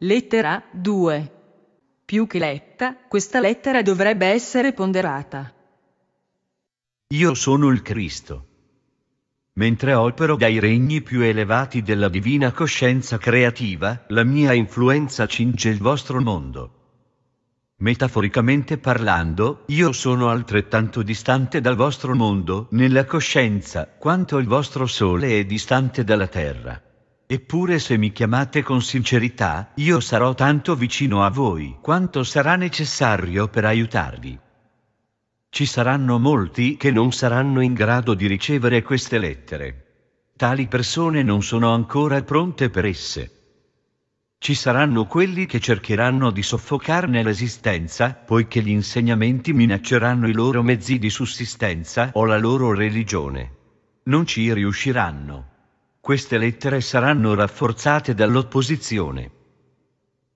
Lettera 2. Più che letta, questa lettera dovrebbe essere ponderata. Io sono il Cristo. Mentre opero dai regni più elevati della divina coscienza creativa, la mia influenza cinge il vostro mondo. Metaforicamente parlando, io sono altrettanto distante dal vostro mondo, nella coscienza, quanto il vostro sole è distante dalla terra. Eppure se mi chiamate con sincerità, io sarò tanto vicino a voi quanto sarà necessario per aiutarvi. Ci saranno molti che non saranno in grado di ricevere queste lettere. Tali persone non sono ancora pronte per esse. Ci saranno quelli che cercheranno di soffocarne l'esistenza, poiché gli insegnamenti minacceranno i loro mezzi di sussistenza o la loro religione. Non ci riusciranno. Queste lettere saranno rafforzate dall'opposizione.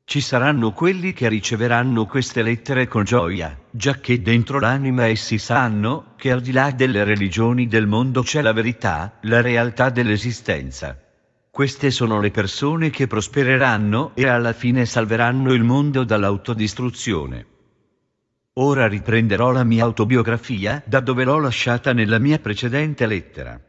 Ci saranno quelli che riceveranno queste lettere con gioia, giacché dentro l'anima essi sanno che al di là delle religioni del mondo c'è la verità, la realtà dell'esistenza. Queste sono le persone che prospereranno e alla fine salveranno il mondo dall'autodistruzione. Ora riprenderò la mia autobiografia da dove l'ho lasciata nella mia precedente lettera.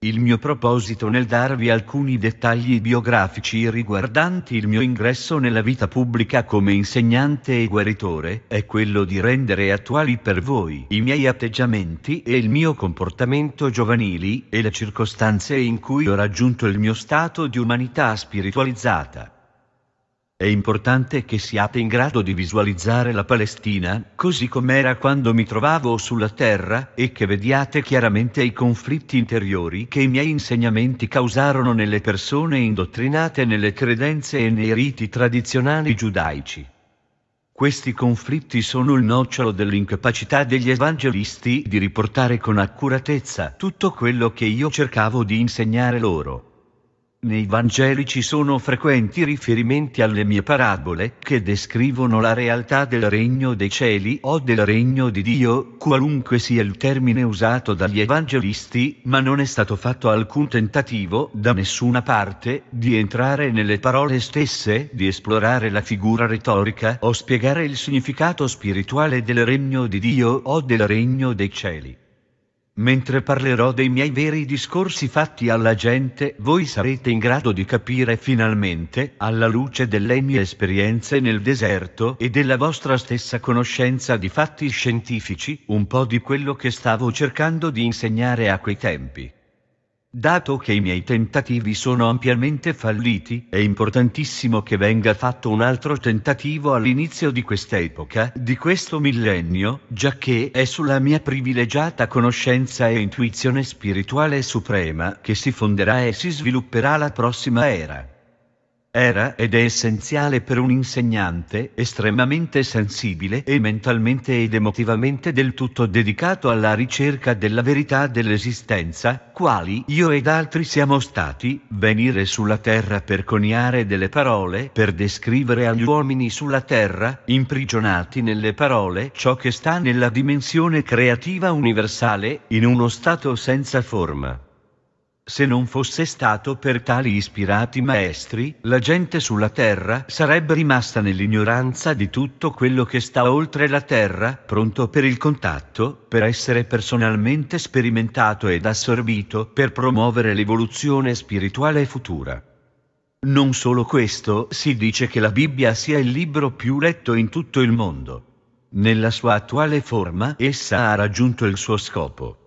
Il mio proposito nel darvi alcuni dettagli biografici riguardanti il mio ingresso nella vita pubblica come insegnante e guaritore è quello di rendere attuali per voi i miei atteggiamenti e il mio comportamento giovanili e le circostanze in cui ho raggiunto il mio stato di umanità spiritualizzata. È importante che siate in grado di visualizzare la Palestina, così com'era quando mi trovavo sulla terra, e che vediate chiaramente i conflitti interiori che i miei insegnamenti causarono nelle persone indottrinate nelle credenze e nei riti tradizionali giudaici. Questi conflitti sono il nocciolo dell'incapacità degli evangelisti di riportare con accuratezza tutto quello che io cercavo di insegnare loro. Nei Vangeli ci sono frequenti riferimenti alle mie parabole che descrivono la realtà del regno dei cieli o del regno di Dio, qualunque sia il termine usato dagli evangelisti, ma non è stato fatto alcun tentativo da nessuna parte di entrare nelle parole stesse, di esplorare la figura retorica o spiegare il significato spirituale del regno di Dio o del regno dei cieli. Mentre parlerò dei miei veri discorsi fatti alla gente, voi sarete in grado di capire finalmente, alla luce delle mie esperienze nel deserto e della vostra stessa conoscenza di fatti scientifici, un po' di quello che stavo cercando di insegnare a quei tempi. Dato che i miei tentativi sono ampiamente falliti, è importantissimo che venga fatto un altro tentativo all'inizio di quest'epoca, di questo millennio, giacché è sulla mia privilegiata conoscenza e intuizione spirituale suprema che si fonderà e si svilupperà la prossima era. Era ed è essenziale per un insegnante estremamente sensibile e mentalmente ed emotivamente del tutto dedicato alla ricerca della verità dell'esistenza, quali io ed altri siamo stati, venire sulla terra per coniare delle parole, per descrivere agli uomini sulla terra, imprigionati nelle parole, ciò che sta nella dimensione creativa universale, in uno stato senza forma. Se non fosse stato per tali ispirati maestri, la gente sulla terra sarebbe rimasta nell'ignoranza di tutto quello che sta oltre la terra, pronto per il contatto, per essere personalmente sperimentato ed assorbito per promuovere l'evoluzione spirituale futura. Non solo questo, si dice che la Bibbia sia il libro più letto in tutto il mondo. Nella sua attuale forma essa ha raggiunto il suo scopo.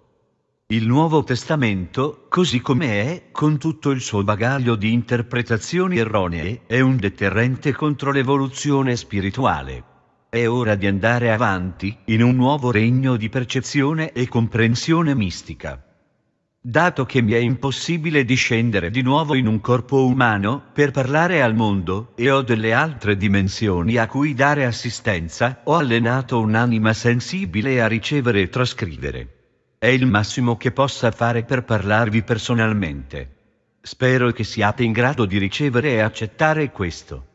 Il Nuovo Testamento, così come è, con tutto il suo bagaglio di interpretazioni erronee, è un deterrente contro l'evoluzione spirituale. È ora di andare avanti, in un nuovo regno di percezione e comprensione mistica. Dato che mi è impossibile discendere di nuovo in un corpo umano per parlare al mondo e ho delle altre dimensioni a cui dare assistenza, ho allenato un'anima sensibile a ricevere e trascrivere. È il massimo che possa fare per parlarvi personalmente. Spero che siate in grado di ricevere e accettare questo.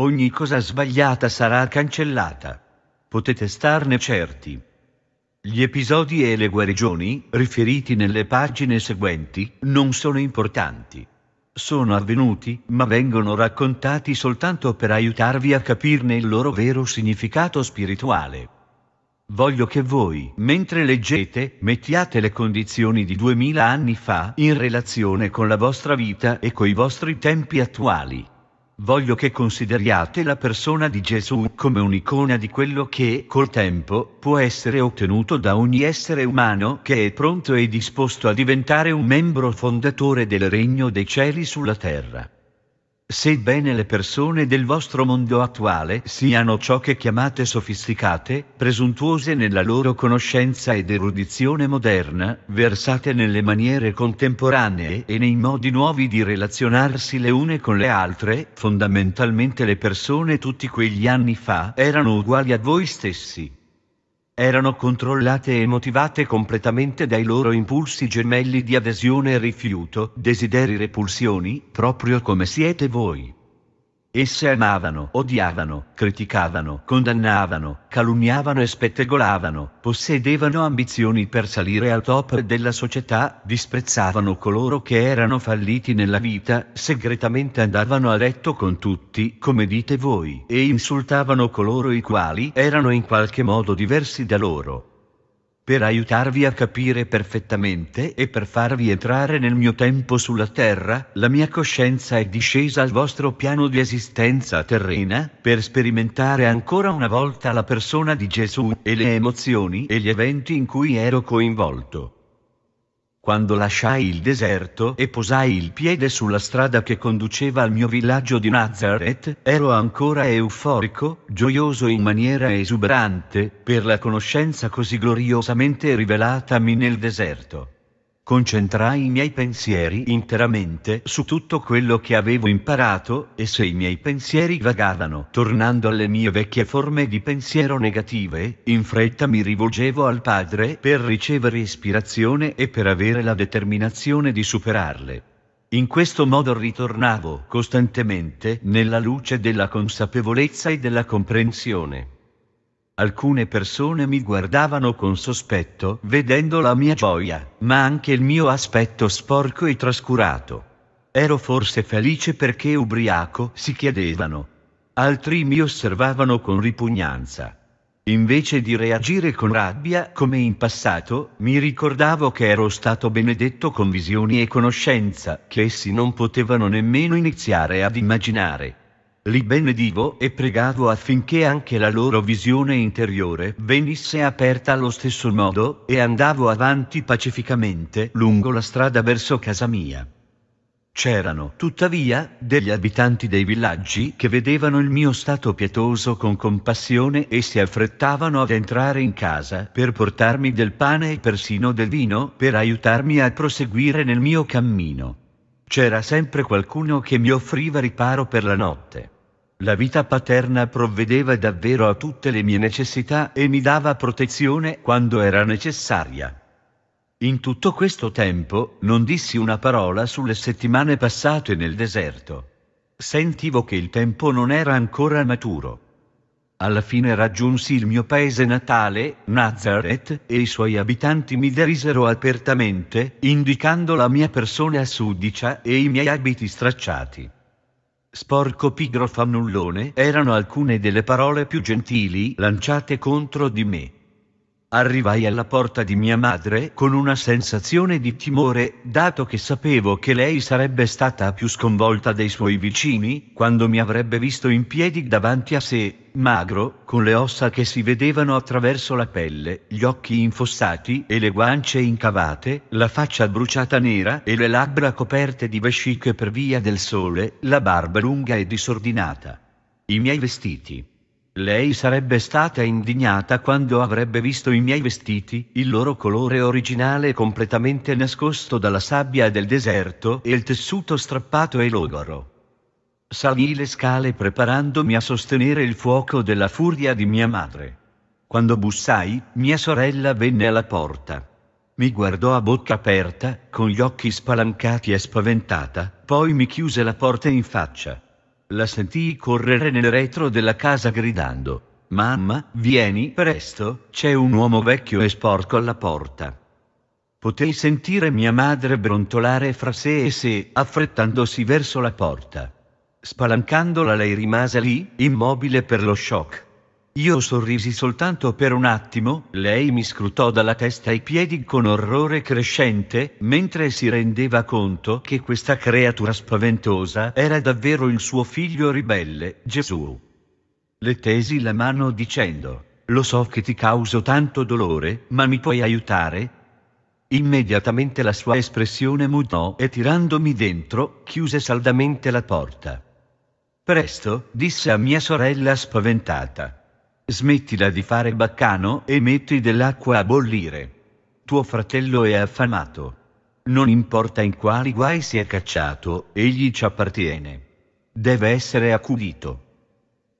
Ogni cosa sbagliata sarà cancellata. Potete starne certi. Gli episodi e le guarigioni, riferiti nelle pagine seguenti, non sono importanti. Sono avvenuti, ma vengono raccontati soltanto per aiutarvi a capirne il loro vero significato spirituale. Voglio che voi, mentre leggete, mettiate le condizioni di duemila anni fa in relazione con la vostra vita e coi vostri tempi attuali. Voglio che consideriate la persona di Gesù come un'icona di quello che, col tempo, può essere ottenuto da ogni essere umano che è pronto e disposto a diventare un membro fondatore del regno dei cieli sulla terra. Sebbene le persone del vostro mondo attuale siano ciò che chiamate sofisticate, presuntuose nella loro conoscenza ed erudizione moderna, versate nelle maniere contemporanee e nei modi nuovi di relazionarsi le une con le altre, fondamentalmente le persone tutti quegli anni fa erano uguali a voi stessi erano controllate e motivate completamente dai loro impulsi gemelli di adesione e rifiuto, desideri e repulsioni, proprio come siete voi. Esse amavano, odiavano, criticavano, condannavano, calunniavano e spettegolavano, possedevano ambizioni per salire al top della società, disprezzavano coloro che erano falliti nella vita, segretamente andavano a letto con tutti, come dite voi, e insultavano coloro i quali erano in qualche modo diversi da loro per aiutarvi a capire perfettamente e per farvi entrare nel mio tempo sulla terra, la mia coscienza è discesa al vostro piano di esistenza terrena, per sperimentare ancora una volta la persona di Gesù e le emozioni e gli eventi in cui ero coinvolto quando lasciai il deserto e posai il piede sulla strada che conduceva al mio villaggio di Nazareth, ero ancora euforico, gioioso in maniera esuberante, per la conoscenza così gloriosamente rivelatami nel deserto. Concentrai i miei pensieri interamente su tutto quello che avevo imparato, e se i miei pensieri vagavano tornando alle mie vecchie forme di pensiero negative, in fretta mi rivolgevo al Padre per ricevere ispirazione e per avere la determinazione di superarle. In questo modo ritornavo costantemente nella luce della consapevolezza e della comprensione. Alcune persone mi guardavano con sospetto, vedendo la mia gioia, ma anche il mio aspetto sporco e trascurato. Ero forse felice perché ubriaco, si chiedevano. Altri mi osservavano con ripugnanza. Invece di reagire con rabbia, come in passato, mi ricordavo che ero stato benedetto con visioni e conoscenza, che essi non potevano nemmeno iniziare ad immaginare. Li benedivo e pregavo affinché anche la loro visione interiore venisse aperta allo stesso modo e andavo avanti pacificamente lungo la strada verso casa mia. C'erano, tuttavia, degli abitanti dei villaggi che vedevano il mio stato pietoso con compassione e si affrettavano ad entrare in casa per portarmi del pane e persino del vino per aiutarmi a proseguire nel mio cammino. C'era sempre qualcuno che mi offriva riparo per la notte. La vita paterna provvedeva davvero a tutte le mie necessità e mi dava protezione quando era necessaria. In tutto questo tempo non dissi una parola sulle settimane passate nel deserto. Sentivo che il tempo non era ancora maturo. Alla fine raggiunsi il mio paese natale, Nazareth, e i suoi abitanti mi derisero apertamente, indicando la mia persona sudicia e i miei abiti stracciati. Sporco pigro fannullone erano alcune delle parole più gentili lanciate contro di me. Arrivai alla porta di mia madre con una sensazione di timore, dato che sapevo che lei sarebbe stata più sconvolta dei suoi vicini, quando mi avrebbe visto in piedi davanti a sé, magro, con le ossa che si vedevano attraverso la pelle, gli occhi infossati e le guance incavate, la faccia bruciata nera e le labbra coperte di vesciche per via del sole, la barba lunga e disordinata. I miei vestiti lei sarebbe stata indignata quando avrebbe visto i miei vestiti, il loro colore originale completamente nascosto dalla sabbia del deserto e il tessuto strappato e logoro. Salì le scale preparandomi a sostenere il fuoco della furia di mia madre. Quando bussai, mia sorella venne alla porta. Mi guardò a bocca aperta, con gli occhi spalancati e spaventata, poi mi chiuse la porta in faccia. La sentii correre nel retro della casa gridando. Mamma, vieni presto, c'è un uomo vecchio e sporco alla porta. Potei sentire mia madre brontolare fra sé e sé, affrettandosi verso la porta. Spalancandola lei rimase lì, immobile per lo shock. Io sorrisi soltanto per un attimo, lei mi scrutò dalla testa ai piedi con orrore crescente, mentre si rendeva conto che questa creatura spaventosa era davvero il suo figlio ribelle, Gesù. Le tesi la mano dicendo, lo so che ti causo tanto dolore, ma mi puoi aiutare? Immediatamente la sua espressione mutò e tirandomi dentro, chiuse saldamente la porta. Presto, disse a mia sorella spaventata. Smettila di fare baccano e metti dell'acqua a bollire. Tuo fratello è affamato. Non importa in quali guai sia cacciato, egli ci appartiene. Deve essere accudito.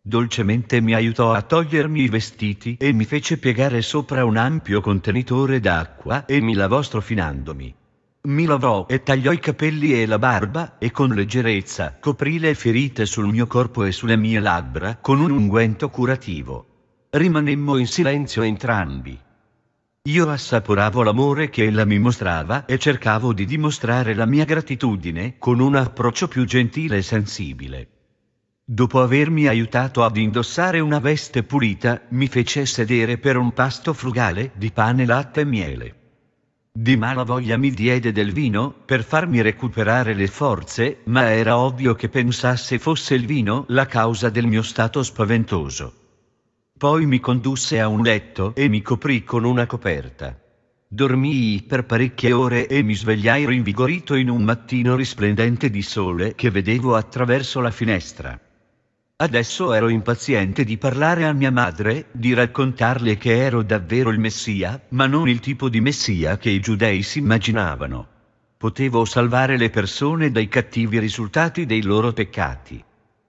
Dolcemente mi aiutò a togliermi i vestiti e mi fece piegare sopra un ampio contenitore d'acqua e mi lavò strofinandomi. Mi lavò e tagliò i capelli e la barba, e con leggerezza coprì le ferite sul mio corpo e sulle mie labbra con un unguento curativo. Rimanemmo in silenzio entrambi. Io assaporavo l'amore che ella mi mostrava e cercavo di dimostrare la mia gratitudine con un approccio più gentile e sensibile. Dopo avermi aiutato ad indossare una veste pulita, mi fece sedere per un pasto frugale di pane, latte e miele. Di mala voglia mi diede del vino, per farmi recuperare le forze, ma era ovvio che pensasse fosse il vino la causa del mio stato spaventoso. Poi mi condusse a un letto e mi coprì con una coperta. Dormii per parecchie ore e mi svegliai rinvigorito in un mattino risplendente di sole che vedevo attraverso la finestra. Adesso ero impaziente di parlare a mia madre, di raccontarle che ero davvero il Messia, ma non il tipo di Messia che i giudei si immaginavano. Potevo salvare le persone dai cattivi risultati dei loro peccati.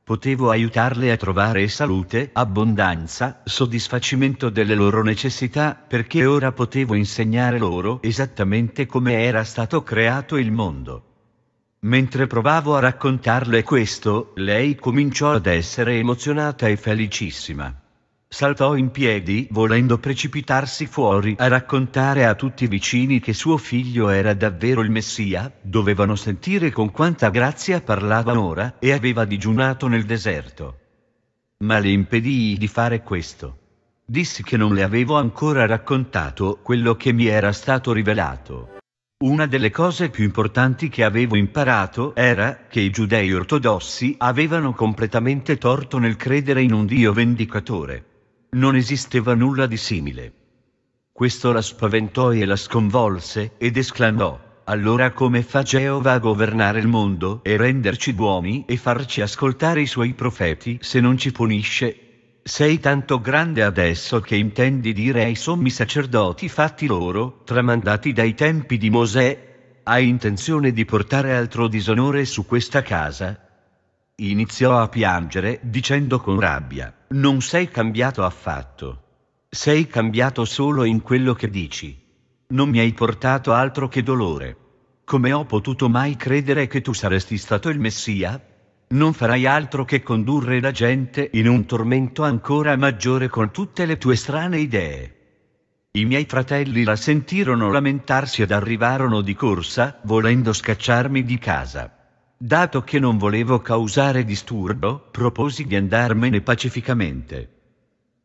Potevo aiutarle a trovare salute, abbondanza, soddisfacimento delle loro necessità, perché ora potevo insegnare loro esattamente come era stato creato il mondo. Mentre provavo a raccontarle questo, lei cominciò ad essere emozionata e felicissima saltò in piedi, volendo precipitarsi fuori a raccontare a tutti i vicini che suo figlio era davvero il Messia, dovevano sentire con quanta grazia parlava ora e aveva digiunato nel deserto. Ma le impedii di fare questo. Dissi che non le avevo ancora raccontato quello che mi era stato rivelato. Una delle cose più importanti che avevo imparato era che i giudei ortodossi avevano completamente torto nel credere in un Dio vendicatore non esisteva nulla di simile. Questo la spaventò e la sconvolse, ed esclamò, allora come fa Geova a governare il mondo e renderci buoni e farci ascoltare i suoi profeti se non ci punisce? Sei tanto grande adesso che intendi dire ai sommi sacerdoti fatti loro, tramandati dai tempi di Mosè? Hai intenzione di portare altro disonore su questa casa? Iniziò a piangere, dicendo con rabbia, Non sei cambiato affatto. Sei cambiato solo in quello che dici. Non mi hai portato altro che dolore. Come ho potuto mai credere che tu saresti stato il Messia? Non farai altro che condurre la gente in un tormento ancora maggiore con tutte le tue strane idee. I miei fratelli la sentirono lamentarsi ed arrivarono di corsa, volendo scacciarmi di casa. Dato che non volevo causare disturbo, proposi di andarmene pacificamente.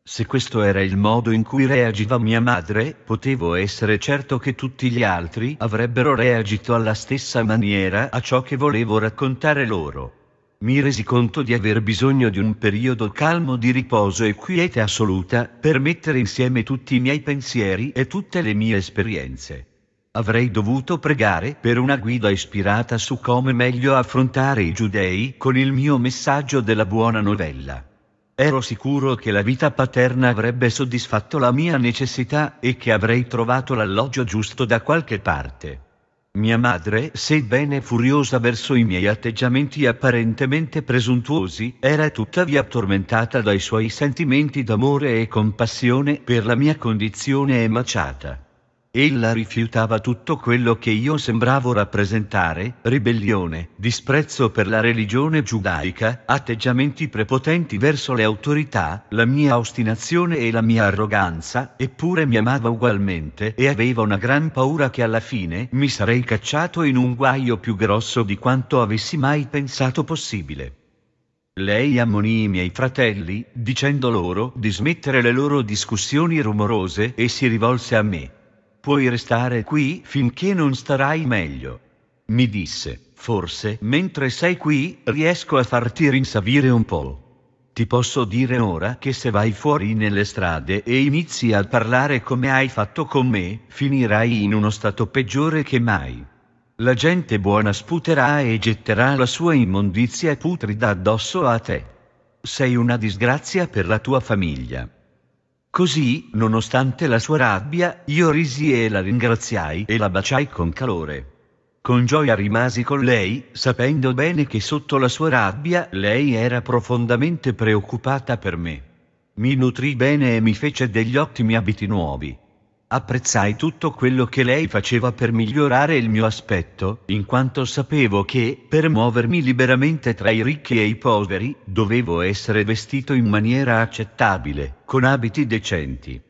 Se questo era il modo in cui reagiva mia madre, potevo essere certo che tutti gli altri avrebbero reagito alla stessa maniera a ciò che volevo raccontare loro. Mi resi conto di aver bisogno di un periodo calmo di riposo e quiete assoluta per mettere insieme tutti i miei pensieri e tutte le mie esperienze avrei dovuto pregare per una guida ispirata su come meglio affrontare i giudei con il mio messaggio della buona novella. Ero sicuro che la vita paterna avrebbe soddisfatto la mia necessità e che avrei trovato l'alloggio giusto da qualche parte. Mia madre, sebbene furiosa verso i miei atteggiamenti apparentemente presuntuosi, era tuttavia tormentata dai suoi sentimenti d'amore e compassione per la mia condizione emaciata. Ella rifiutava tutto quello che io sembravo rappresentare, ribellione, disprezzo per la religione giudaica, atteggiamenti prepotenti verso le autorità, la mia ostinazione e la mia arroganza, eppure mi amava ugualmente e aveva una gran paura che alla fine mi sarei cacciato in un guaio più grosso di quanto avessi mai pensato possibile. Lei ammonì i miei fratelli, dicendo loro di smettere le loro discussioni rumorose e si rivolse a me puoi restare qui finché non starai meglio. Mi disse, forse mentre sei qui riesco a farti rinsavire un po'. Ti posso dire ora che se vai fuori nelle strade e inizi a parlare come hai fatto con me, finirai in uno stato peggiore che mai. La gente buona sputerà e getterà la sua immondizia putrida addosso a te. Sei una disgrazia per la tua famiglia. Così, nonostante la sua rabbia, io risi e la ringraziai e la baciai con calore. Con gioia rimasi con lei, sapendo bene che sotto la sua rabbia lei era profondamente preoccupata per me. Mi nutrì bene e mi fece degli ottimi abiti nuovi. Apprezzai tutto quello che lei faceva per migliorare il mio aspetto, in quanto sapevo che, per muovermi liberamente tra i ricchi e i poveri, dovevo essere vestito in maniera accettabile, con abiti decenti.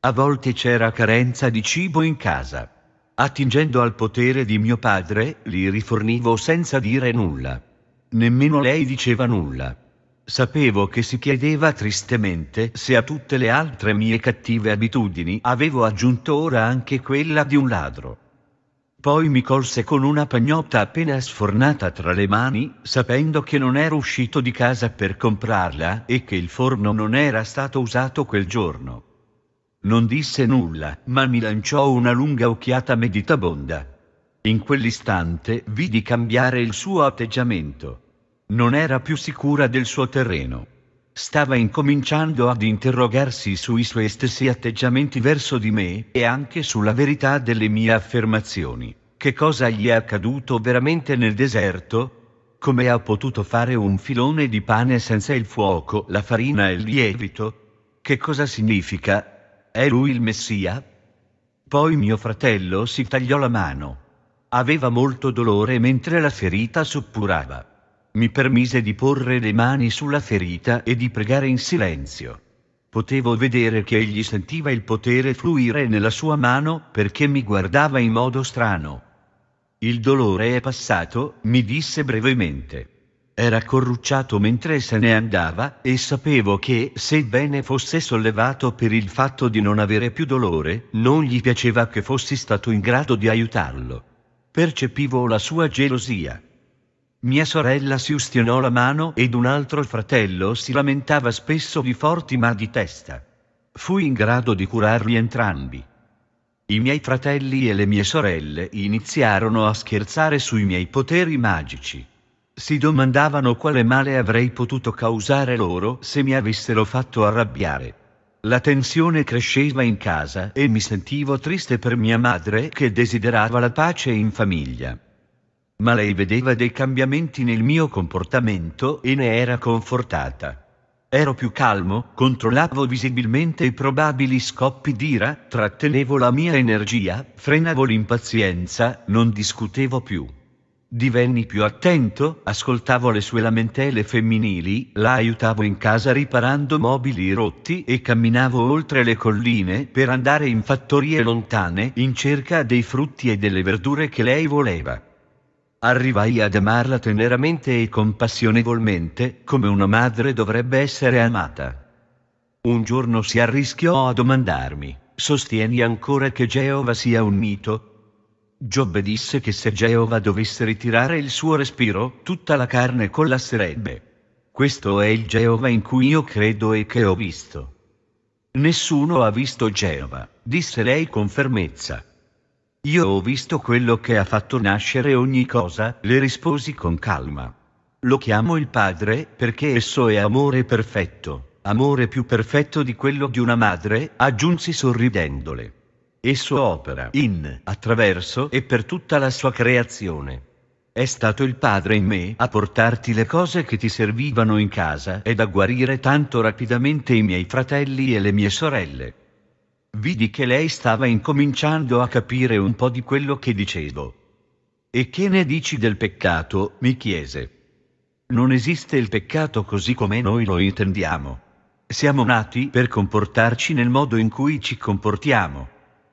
A volte c'era carenza di cibo in casa. Attingendo al potere di mio padre, li rifornivo senza dire nulla. Nemmeno lei diceva nulla. Sapevo che si chiedeva tristemente se a tutte le altre mie cattive abitudini avevo aggiunto ora anche quella di un ladro. Poi mi colse con una pagnotta appena sfornata tra le mani, sapendo che non ero uscito di casa per comprarla e che il forno non era stato usato quel giorno. Non disse nulla, ma mi lanciò una lunga occhiata meditabonda. In quell'istante vidi cambiare il suo atteggiamento. Non era più sicura del suo terreno. Stava incominciando ad interrogarsi sui suoi stessi atteggiamenti verso di me e anche sulla verità delle mie affermazioni. Che cosa gli è accaduto veramente nel deserto? Come ha potuto fare un filone di pane senza il fuoco, la farina e il lievito? Che cosa significa? È lui il Messia? Poi mio fratello si tagliò la mano. Aveva molto dolore mentre la ferita suppurava mi permise di porre le mani sulla ferita e di pregare in silenzio. Potevo vedere che egli sentiva il potere fluire nella sua mano perché mi guardava in modo strano. Il dolore è passato, mi disse brevemente. Era corrucciato mentre se ne andava e sapevo che, sebbene fosse sollevato per il fatto di non avere più dolore, non gli piaceva che fossi stato in grado di aiutarlo. Percepivo la sua gelosia. Mia sorella si ustionò la mano ed un altro fratello si lamentava spesso di forti mal di testa. Fui in grado di curarli entrambi. I miei fratelli e le mie sorelle iniziarono a scherzare sui miei poteri magici. Si domandavano quale male avrei potuto causare loro se mi avessero fatto arrabbiare. La tensione cresceva in casa e mi sentivo triste per mia madre che desiderava la pace in famiglia ma lei vedeva dei cambiamenti nel mio comportamento e ne era confortata. Ero più calmo, controllavo visibilmente i probabili scoppi d'ira, trattenevo la mia energia, frenavo l'impazienza, non discutevo più. Divenni più attento, ascoltavo le sue lamentele femminili, la aiutavo in casa riparando mobili rotti e camminavo oltre le colline per andare in fattorie lontane in cerca dei frutti e delle verdure che lei voleva. Arrivai ad amarla teneramente e compassionevolmente, come una madre dovrebbe essere amata. Un giorno si arrischiò a domandarmi, sostieni ancora che Geova sia un mito? Giobbe disse che se Geova dovesse ritirare il suo respiro, tutta la carne collasserebbe. Questo è il Geova in cui io credo e che ho visto. Nessuno ha visto Geova, disse lei con fermezza. Io ho visto quello che ha fatto nascere ogni cosa, le risposi con calma. Lo chiamo il Padre, perché esso è amore perfetto, amore più perfetto di quello di una madre, aggiunsi sorridendole. Esso opera in, attraverso e per tutta la sua creazione. È stato il Padre in me a portarti le cose che ti servivano in casa ed a guarire tanto rapidamente i miei fratelli e le mie sorelle. Vidi che lei stava incominciando a capire un po' di quello che dicevo. E che ne dici del peccato? mi chiese. Non esiste il peccato così come noi lo intendiamo. Siamo nati per comportarci nel modo in cui ci comportiamo.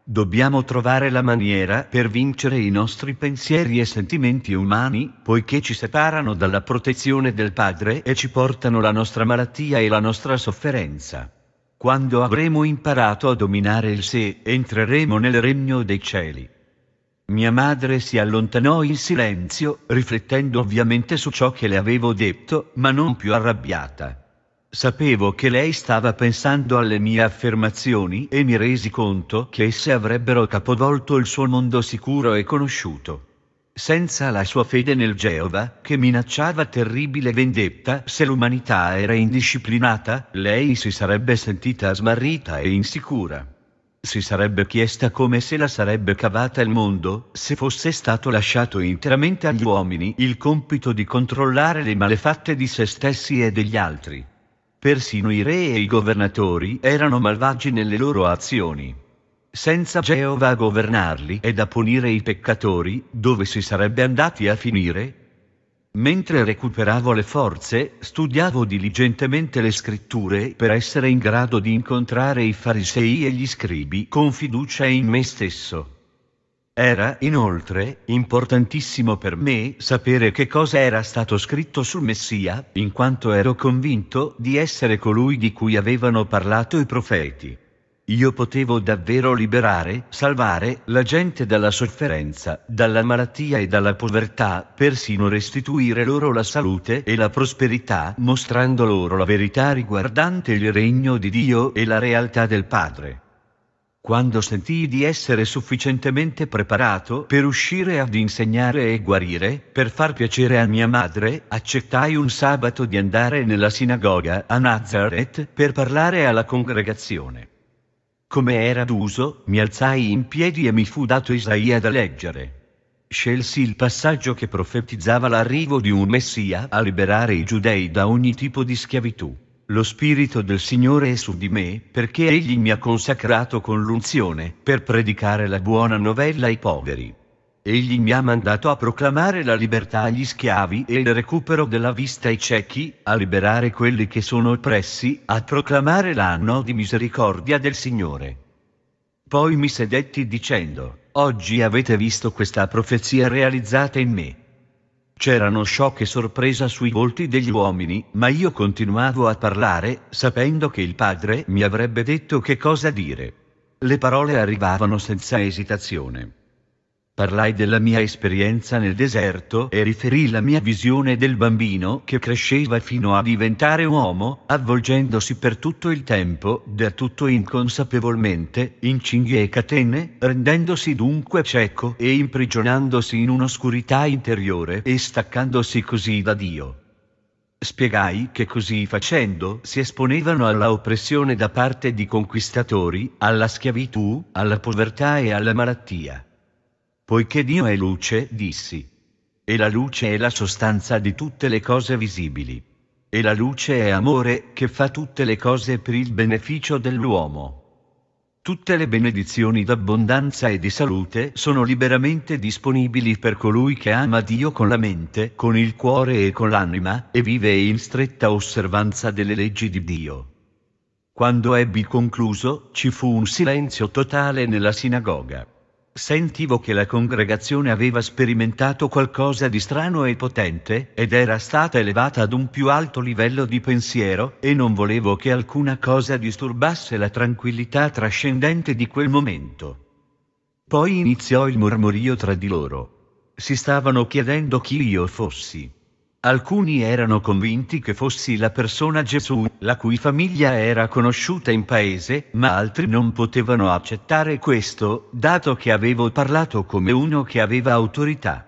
Dobbiamo trovare la maniera per vincere i nostri pensieri e sentimenti umani, poiché ci separano dalla protezione del Padre e ci portano la nostra malattia e la nostra sofferenza. Quando avremo imparato a dominare il sé, entreremo nel regno dei cieli. Mia madre si allontanò in silenzio, riflettendo ovviamente su ciò che le avevo detto, ma non più arrabbiata. Sapevo che lei stava pensando alle mie affermazioni e mi resi conto che esse avrebbero capovolto il suo mondo sicuro e conosciuto senza la sua fede nel Geova, che minacciava terribile vendetta se l'umanità era indisciplinata, lei si sarebbe sentita smarrita e insicura. Si sarebbe chiesta come se la sarebbe cavata il mondo, se fosse stato lasciato interamente agli uomini il compito di controllare le malefatte di se stessi e degli altri. Persino i re e i governatori erano malvagi nelle loro azioni senza Geova a governarli ed a punire i peccatori, dove si sarebbe andati a finire? Mentre recuperavo le forze, studiavo diligentemente le scritture per essere in grado di incontrare i farisei e gli scribi con fiducia in me stesso. Era, inoltre, importantissimo per me sapere che cosa era stato scritto sul Messia, in quanto ero convinto di essere colui di cui avevano parlato i profeti io potevo davvero liberare, salvare la gente dalla sofferenza, dalla malattia e dalla povertà, persino restituire loro la salute e la prosperità, mostrando loro la verità riguardante il regno di Dio e la realtà del Padre. Quando sentii di essere sufficientemente preparato per uscire ad insegnare e guarire, per far piacere a mia madre, accettai un sabato di andare nella sinagoga a Nazareth per parlare alla congregazione. Come era d'uso, mi alzai in piedi e mi fu dato Isaia da leggere. Scelsi il passaggio che profetizzava l'arrivo di un Messia a liberare i giudei da ogni tipo di schiavitù. Lo Spirito del Signore è su di me, perché Egli mi ha consacrato con l'unzione, per predicare la buona novella ai poveri Egli mi ha mandato a proclamare la libertà agli schiavi e il recupero della vista ai ciechi, a liberare quelli che sono oppressi, a proclamare l'anno di misericordia del Signore. Poi mi sedetti dicendo, Oggi avete visto questa profezia realizzata in me. C'erano shock e sorpresa sui volti degli uomini, ma io continuavo a parlare, sapendo che il Padre mi avrebbe detto che cosa dire. Le parole arrivavano senza esitazione. Parlai della mia esperienza nel deserto e riferì la mia visione del bambino che cresceva fino a diventare uomo, avvolgendosi per tutto il tempo, da tutto inconsapevolmente, in cinghie e catene, rendendosi dunque cieco e imprigionandosi in un'oscurità interiore e staccandosi così da Dio. Spiegai che così facendo si esponevano alla oppressione da parte di conquistatori, alla schiavitù, alla povertà e alla malattia. Poiché Dio è luce, dissi. E la luce è la sostanza di tutte le cose visibili. E la luce è amore, che fa tutte le cose per il beneficio dell'uomo. Tutte le benedizioni d'abbondanza e di salute sono liberamente disponibili per colui che ama Dio con la mente, con il cuore e con l'anima, e vive in stretta osservanza delle leggi di Dio. Quando ebbi concluso, ci fu un silenzio totale nella sinagoga. Sentivo che la congregazione aveva sperimentato qualcosa di strano e potente, ed era stata elevata ad un più alto livello di pensiero, e non volevo che alcuna cosa disturbasse la tranquillità trascendente di quel momento. Poi iniziò il mormorio tra di loro. Si stavano chiedendo chi io fossi. Alcuni erano convinti che fossi la persona Gesù, la cui famiglia era conosciuta in paese, ma altri non potevano accettare questo, dato che avevo parlato come uno che aveva autorità.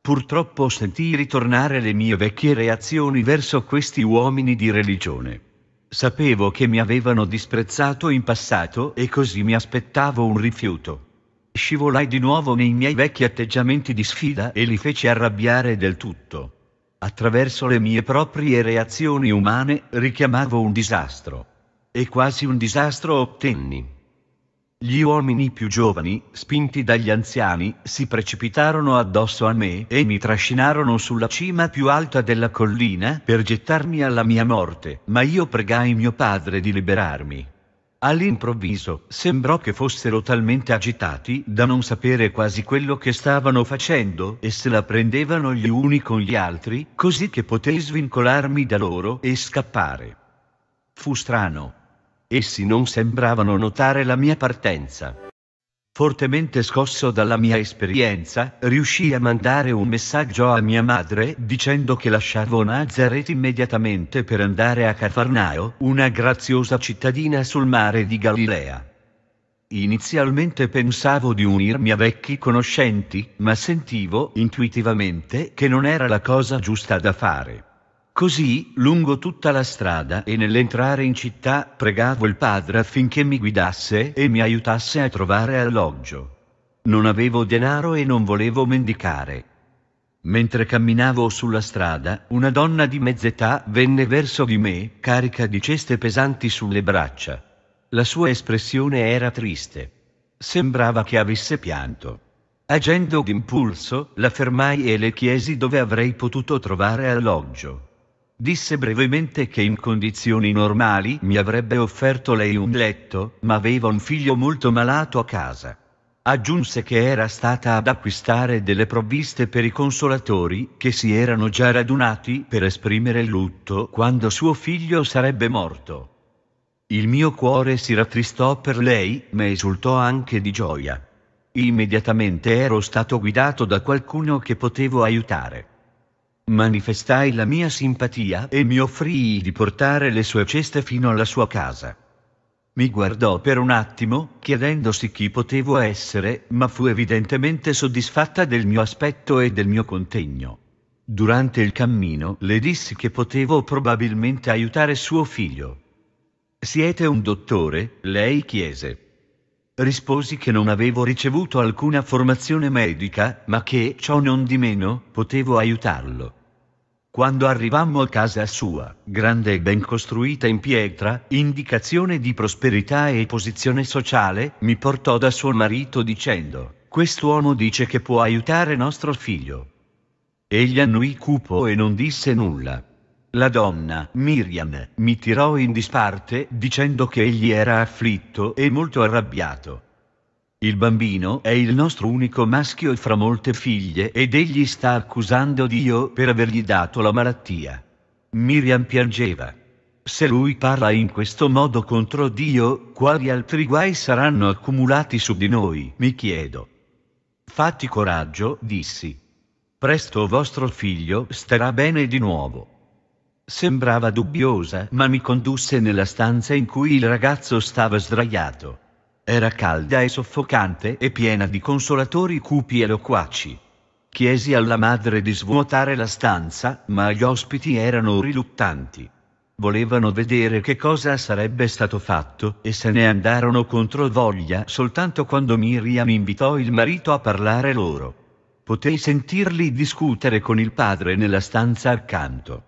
Purtroppo sentii ritornare le mie vecchie reazioni verso questi uomini di religione. Sapevo che mi avevano disprezzato in passato e così mi aspettavo un rifiuto. Scivolai di nuovo nei miei vecchi atteggiamenti di sfida e li feci arrabbiare del tutto attraverso le mie proprie reazioni umane, richiamavo un disastro. E quasi un disastro ottenni. Gli uomini più giovani, spinti dagli anziani, si precipitarono addosso a me e mi trascinarono sulla cima più alta della collina per gettarmi alla mia morte, ma io pregai mio padre di liberarmi. All'improvviso sembrò che fossero talmente agitati da non sapere quasi quello che stavano facendo e se la prendevano gli uni con gli altri, così che potei svincolarmi da loro e scappare. Fu strano. Essi non sembravano notare la mia partenza. Fortemente scosso dalla mia esperienza, riuscii a mandare un messaggio a mia madre dicendo che lasciavo Nazareth immediatamente per andare a Cafarnao, una graziosa cittadina sul mare di Galilea. Inizialmente pensavo di unirmi a vecchi conoscenti, ma sentivo intuitivamente che non era la cosa giusta da fare. Così, lungo tutta la strada e nell'entrare in città, pregavo il padre affinché mi guidasse e mi aiutasse a trovare alloggio. Non avevo denaro e non volevo mendicare. Mentre camminavo sulla strada, una donna di mezz'età venne verso di me, carica di ceste pesanti sulle braccia. La sua espressione era triste. Sembrava che avesse pianto. Agendo d'impulso, la fermai e le chiesi dove avrei potuto trovare alloggio. Disse brevemente che in condizioni normali mi avrebbe offerto lei un letto, ma aveva un figlio molto malato a casa. Aggiunse che era stata ad acquistare delle provviste per i consolatori, che si erano già radunati per esprimere lutto quando suo figlio sarebbe morto. Il mio cuore si rattristò per lei, ma esultò anche di gioia. Immediatamente ero stato guidato da qualcuno che potevo aiutare. Manifestai la mia simpatia e mi offrii di portare le sue ceste fino alla sua casa. Mi guardò per un attimo, chiedendosi chi potevo essere, ma fu evidentemente soddisfatta del mio aspetto e del mio contegno. Durante il cammino le dissi che potevo probabilmente aiutare suo figlio. Siete un dottore? lei chiese. Risposi che non avevo ricevuto alcuna formazione medica, ma che, ciò non di meno, potevo aiutarlo. Quando arrivammo a casa sua, grande e ben costruita in pietra, indicazione di prosperità e posizione sociale, mi portò da suo marito dicendo, quest'uomo dice che può aiutare nostro figlio. Egli annui cupo e non disse nulla. La donna, Miriam, mi tirò in disparte dicendo che egli era afflitto e molto arrabbiato. Il bambino è il nostro unico maschio fra molte figlie ed egli sta accusando Dio per avergli dato la malattia. Miriam piangeva. Se lui parla in questo modo contro Dio, quali altri guai saranno accumulati su di noi, mi chiedo. Fatti coraggio, dissi. Presto vostro figlio starà bene di nuovo. Sembrava dubbiosa, ma mi condusse nella stanza in cui il ragazzo stava sdraiato. Era calda e soffocante e piena di consolatori cupi e loquaci. Chiesi alla madre di svuotare la stanza, ma gli ospiti erano riluttanti. Volevano vedere che cosa sarebbe stato fatto e se ne andarono contro voglia soltanto quando Miriam invitò il marito a parlare loro. Potei sentirli discutere con il padre nella stanza accanto.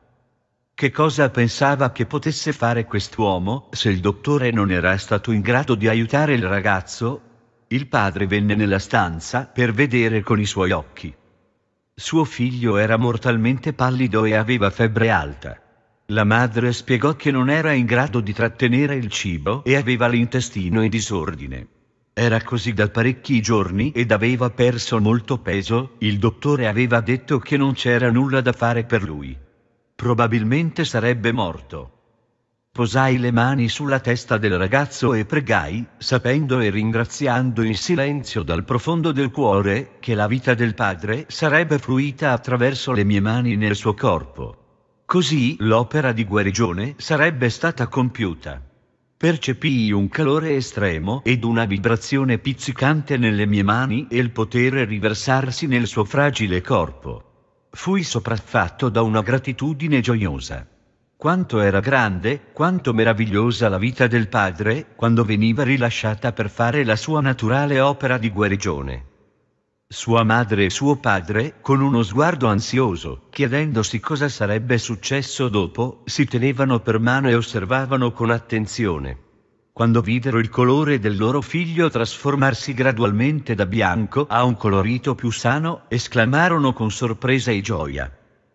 Che cosa pensava che potesse fare quest'uomo se il dottore non era stato in grado di aiutare il ragazzo? Il padre venne nella stanza per vedere con i suoi occhi. Suo figlio era mortalmente pallido e aveva febbre alta. La madre spiegò che non era in grado di trattenere il cibo e aveva l'intestino in disordine. Era così da parecchi giorni ed aveva perso molto peso, il dottore aveva detto che non c'era nulla da fare per lui. Probabilmente sarebbe morto. Posai le mani sulla testa del ragazzo e pregai, sapendo e ringraziando in silenzio dal profondo del cuore, che la vita del padre sarebbe fruita attraverso le mie mani nel suo corpo. Così l'opera di guarigione sarebbe stata compiuta. Percepii un calore estremo ed una vibrazione pizzicante nelle mie mani e il potere riversarsi nel suo fragile corpo fui sopraffatto da una gratitudine gioiosa. Quanto era grande, quanto meravigliosa la vita del padre, quando veniva rilasciata per fare la sua naturale opera di guarigione. Sua madre e suo padre, con uno sguardo ansioso, chiedendosi cosa sarebbe successo dopo, si tenevano per mano e osservavano con attenzione quando videro il colore del loro figlio trasformarsi gradualmente da bianco a un colorito più sano, esclamarono con sorpresa e gioia.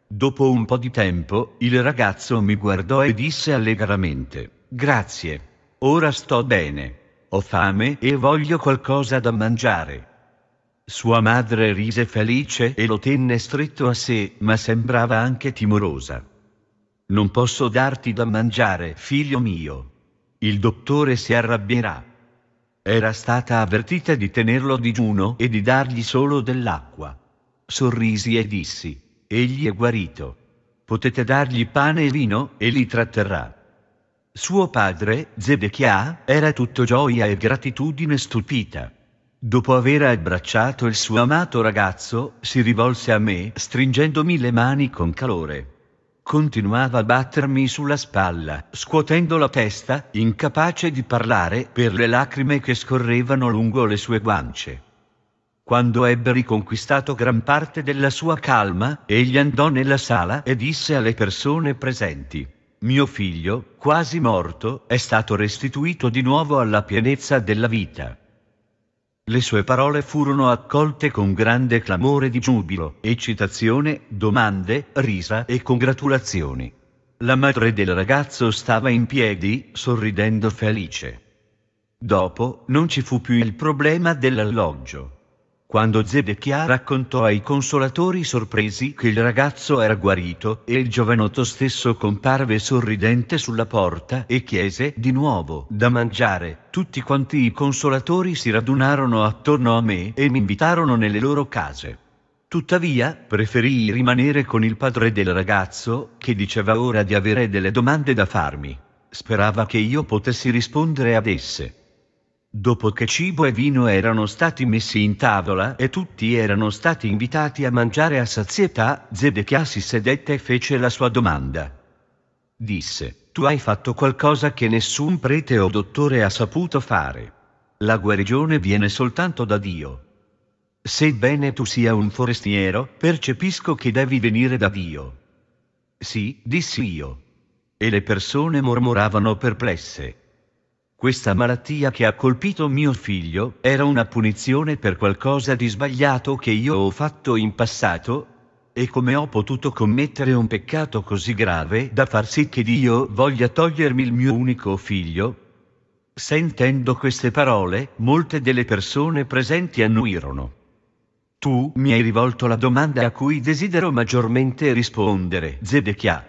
Dopo un po' di tempo, il ragazzo mi guardò e disse allegramente, Grazie. Ora sto bene. Ho fame e voglio qualcosa da mangiare. Sua madre rise felice e lo tenne stretto a sé, ma sembrava anche timorosa. Non posso darti da mangiare, figlio mio, il dottore si arrabbierà. Era stata avvertita di tenerlo a digiuno e di dargli solo dell'acqua. Sorrisi e dissi, egli è guarito. Potete dargli pane e vino e li tratterrà. Suo padre, Zedechia, era tutto gioia e gratitudine stupita. Dopo aver abbracciato il suo amato ragazzo, si rivolse a me, stringendomi le mani con calore. Continuava a battermi sulla spalla, scuotendo la testa, incapace di parlare per le lacrime che scorrevano lungo le sue guance. Quando ebbe riconquistato gran parte della sua calma, egli andò nella sala e disse alle persone presenti. Mio figlio, quasi morto, è stato restituito di nuovo alla pienezza della vita. Le sue parole furono accolte con grande clamore di giubilo, eccitazione, domande, risa e congratulazioni. La madre del ragazzo stava in piedi, sorridendo felice. Dopo, non ci fu più il problema dell'alloggio quando Zedekia raccontò ai consolatori sorpresi che il ragazzo era guarito e il giovanotto stesso comparve sorridente sulla porta e chiese di nuovo da mangiare. Tutti quanti i consolatori si radunarono attorno a me e mi invitarono nelle loro case. Tuttavia, preferii rimanere con il padre del ragazzo, che diceva ora di avere delle domande da farmi. Sperava che io potessi rispondere ad esse. Dopo che cibo e vino erano stati messi in tavola e tutti erano stati invitati a mangiare a sazietà, Zedekia si sedette e fece la sua domanda. Disse, tu hai fatto qualcosa che nessun prete o dottore ha saputo fare. La guarigione viene soltanto da Dio. Sebbene tu sia un forestiero, percepisco che devi venire da Dio. Sì, dissi io. E le persone mormoravano perplesse. Questa malattia che ha colpito mio figlio era una punizione per qualcosa di sbagliato che io ho fatto in passato? E come ho potuto commettere un peccato così grave da far sì che Dio voglia togliermi il mio unico figlio? Sentendo queste parole, molte delle persone presenti annuirono. Tu mi hai rivolto la domanda a cui desidero maggiormente rispondere, Zedekia.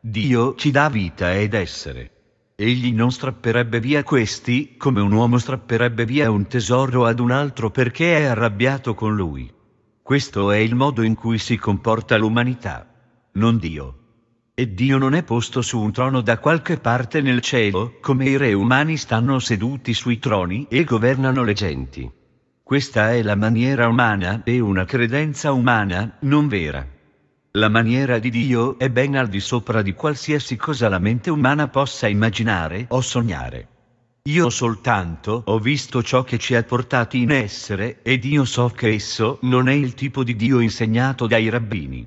Dio ci dà vita ed essere. Egli non strapperebbe via questi, come un uomo strapperebbe via un tesoro ad un altro perché è arrabbiato con lui. Questo è il modo in cui si comporta l'umanità, non Dio. E Dio non è posto su un trono da qualche parte nel cielo, come i re umani stanno seduti sui troni e governano le genti. Questa è la maniera umana e una credenza umana, non vera. La maniera di Dio è ben al di sopra di qualsiasi cosa la mente umana possa immaginare o sognare. Io soltanto ho visto ciò che ci ha portati in essere ed io so che esso non è il tipo di Dio insegnato dai rabbini.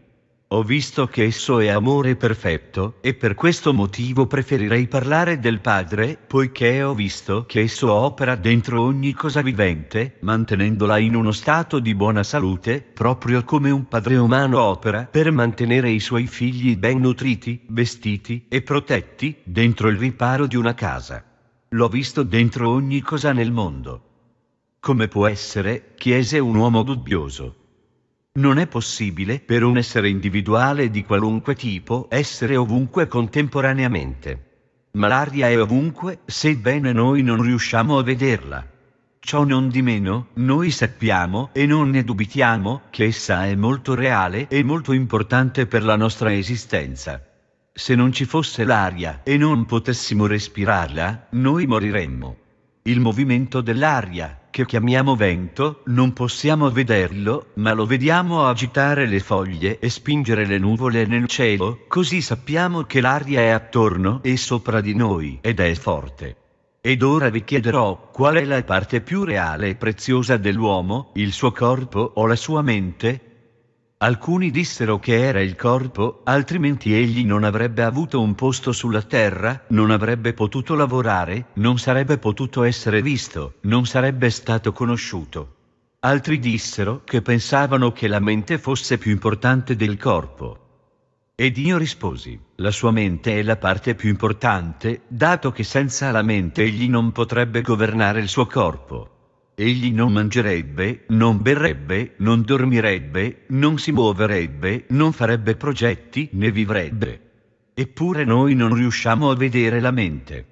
Ho visto che esso è amore perfetto, e per questo motivo preferirei parlare del Padre, poiché ho visto che esso opera dentro ogni cosa vivente, mantenendola in uno stato di buona salute, proprio come un padre umano opera per mantenere i suoi figli ben nutriti, vestiti e protetti, dentro il riparo di una casa. L'ho visto dentro ogni cosa nel mondo. Come può essere, chiese un uomo dubbioso non è possibile per un essere individuale di qualunque tipo essere ovunque contemporaneamente. Ma l'aria è ovunque, sebbene noi non riusciamo a vederla. Ciò non di meno, noi sappiamo, e non ne dubitiamo, che essa è molto reale e molto importante per la nostra esistenza. Se non ci fosse l'aria e non potessimo respirarla, noi moriremmo. Il movimento dell'aria, che chiamiamo vento, non possiamo vederlo, ma lo vediamo agitare le foglie e spingere le nuvole nel cielo, così sappiamo che l'aria è attorno e sopra di noi ed è forte. Ed ora vi chiederò qual è la parte più reale e preziosa dell'uomo, il suo corpo o la sua mente? Alcuni dissero che era il corpo, altrimenti egli non avrebbe avuto un posto sulla terra, non avrebbe potuto lavorare, non sarebbe potuto essere visto, non sarebbe stato conosciuto. Altri dissero che pensavano che la mente fosse più importante del corpo. Ed io risposi, la sua mente è la parte più importante, dato che senza la mente egli non potrebbe governare il suo corpo. Egli non mangerebbe, non berrebbe, non dormirebbe, non si muoverebbe, non farebbe progetti, né vivrebbe. Eppure noi non riusciamo a vedere la mente.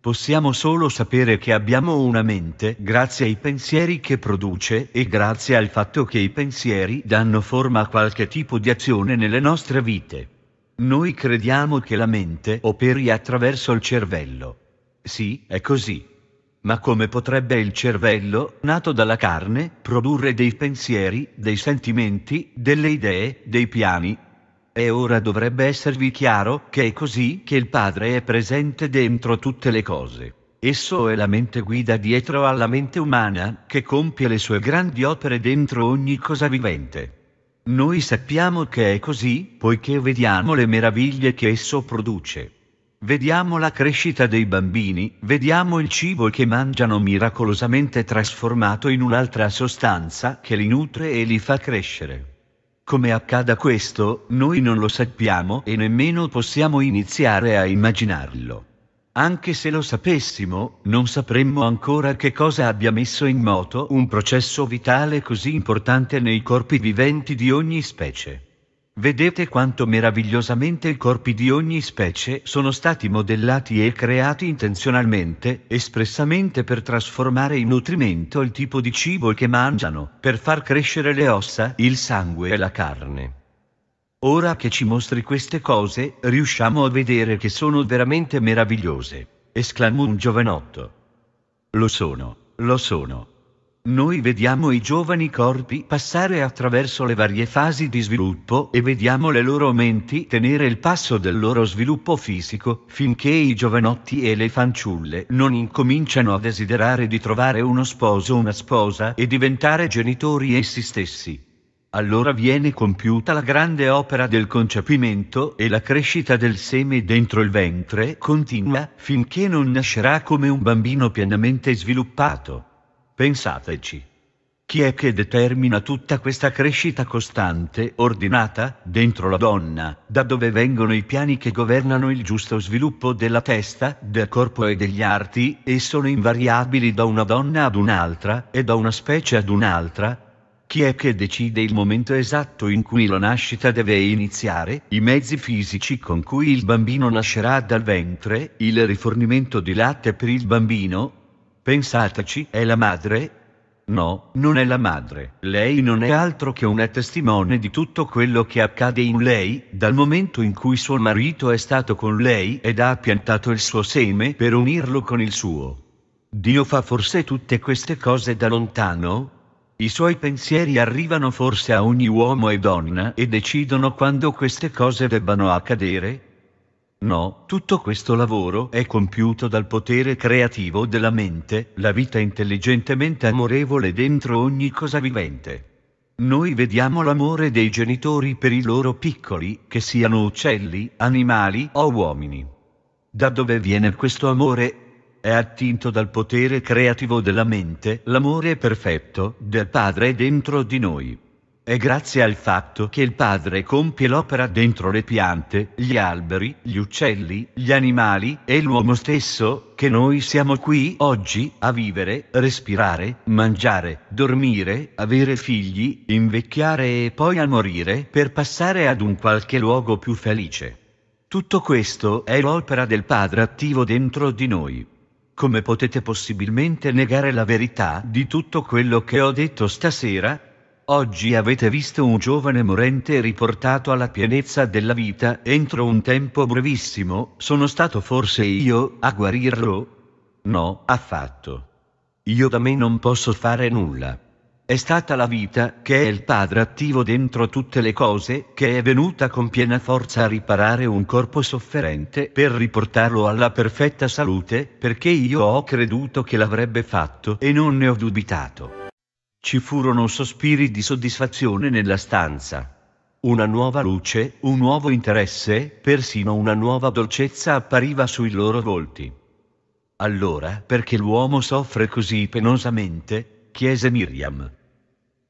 Possiamo solo sapere che abbiamo una mente grazie ai pensieri che produce e grazie al fatto che i pensieri danno forma a qualche tipo di azione nelle nostre vite. Noi crediamo che la mente operi attraverso il cervello. Sì, è così. Ma come potrebbe il cervello, nato dalla carne, produrre dei pensieri, dei sentimenti, delle idee, dei piani? E ora dovrebbe esservi chiaro che è così che il Padre è presente dentro tutte le cose. Esso è la mente guida dietro alla mente umana, che compie le sue grandi opere dentro ogni cosa vivente. Noi sappiamo che è così, poiché vediamo le meraviglie che esso produce. Vediamo la crescita dei bambini, vediamo il cibo che mangiano miracolosamente trasformato in un'altra sostanza che li nutre e li fa crescere. Come accada questo, noi non lo sappiamo e nemmeno possiamo iniziare a immaginarlo. Anche se lo sapessimo, non sapremmo ancora che cosa abbia messo in moto un processo vitale così importante nei corpi viventi di ogni specie. Vedete quanto meravigliosamente i corpi di ogni specie sono stati modellati e creati intenzionalmente, espressamente per trasformare in nutrimento il tipo di cibo che mangiano, per far crescere le ossa, il sangue e la carne. Ora che ci mostri queste cose, riusciamo a vedere che sono veramente meravigliose, esclamò un giovanotto. Lo sono, lo sono. Noi vediamo i giovani corpi passare attraverso le varie fasi di sviluppo e vediamo le loro menti tenere il passo del loro sviluppo fisico, finché i giovanotti e le fanciulle non incominciano a desiderare di trovare uno sposo o una sposa e diventare genitori essi stessi. Allora viene compiuta la grande opera del concepimento e la crescita del seme dentro il ventre continua finché non nascerà come un bambino pienamente sviluppato. Pensateci. Chi è che determina tutta questa crescita costante, ordinata, dentro la donna, da dove vengono i piani che governano il giusto sviluppo della testa, del corpo e degli arti, e sono invariabili da una donna ad un'altra, e da una specie ad un'altra? Chi è che decide il momento esatto in cui la nascita deve iniziare, i mezzi fisici con cui il bambino nascerà dal ventre, il rifornimento di latte per il bambino, Pensateci, è la madre? No, non è la madre, lei non è altro che una testimone di tutto quello che accade in lei, dal momento in cui suo marito è stato con lei ed ha piantato il suo seme per unirlo con il suo. Dio fa forse tutte queste cose da lontano? I suoi pensieri arrivano forse a ogni uomo e donna e decidono quando queste cose debbano accadere? No, tutto questo lavoro è compiuto dal potere creativo della mente, la vita intelligentemente amorevole dentro ogni cosa vivente. Noi vediamo l'amore dei genitori per i loro piccoli, che siano uccelli, animali o uomini. Da dove viene questo amore? È attinto dal potere creativo della mente, l'amore perfetto del Padre dentro di noi. È grazie al fatto che il padre compie l'opera dentro le piante, gli alberi, gli uccelli, gli animali e l'uomo stesso, che noi siamo qui oggi a vivere, respirare, mangiare, dormire, avere figli, invecchiare e poi a morire per passare ad un qualche luogo più felice. Tutto questo è l'opera del Padre attivo dentro di noi. Come potete possibilmente negare la verità di tutto quello che ho detto stasera? Oggi avete visto un giovane morente riportato alla pienezza della vita entro un tempo brevissimo, sono stato forse io a guarirlo? No, affatto. Io da me non posso fare nulla. È stata la vita, che è il padre attivo dentro tutte le cose, che è venuta con piena forza a riparare un corpo sofferente per riportarlo alla perfetta salute, perché io ho creduto che l'avrebbe fatto e non ne ho dubitato. Ci furono sospiri di soddisfazione nella stanza. Una nuova luce, un nuovo interesse, persino una nuova dolcezza appariva sui loro volti. Allora, perché l'uomo soffre così penosamente? chiese Miriam.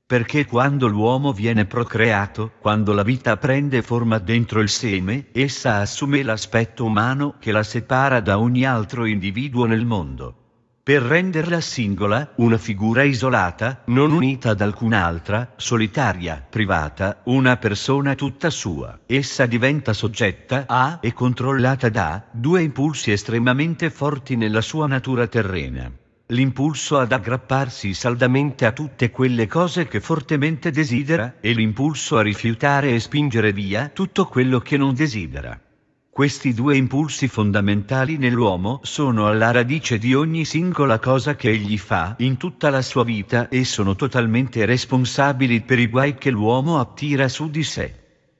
Perché quando l'uomo viene procreato, quando la vita prende forma dentro il seme, essa assume l'aspetto umano che la separa da ogni altro individuo nel mondo per renderla singola, una figura isolata, non unita ad alcun'altra, solitaria, privata, una persona tutta sua. Essa diventa soggetta a e controllata da due impulsi estremamente forti nella sua natura terrena. L'impulso ad aggrapparsi saldamente a tutte quelle cose che fortemente desidera e l'impulso a rifiutare e spingere via tutto quello che non desidera. Questi due impulsi fondamentali nell'uomo sono alla radice di ogni singola cosa che egli fa in tutta la sua vita e sono totalmente responsabili per i guai che l'uomo attira su di sé.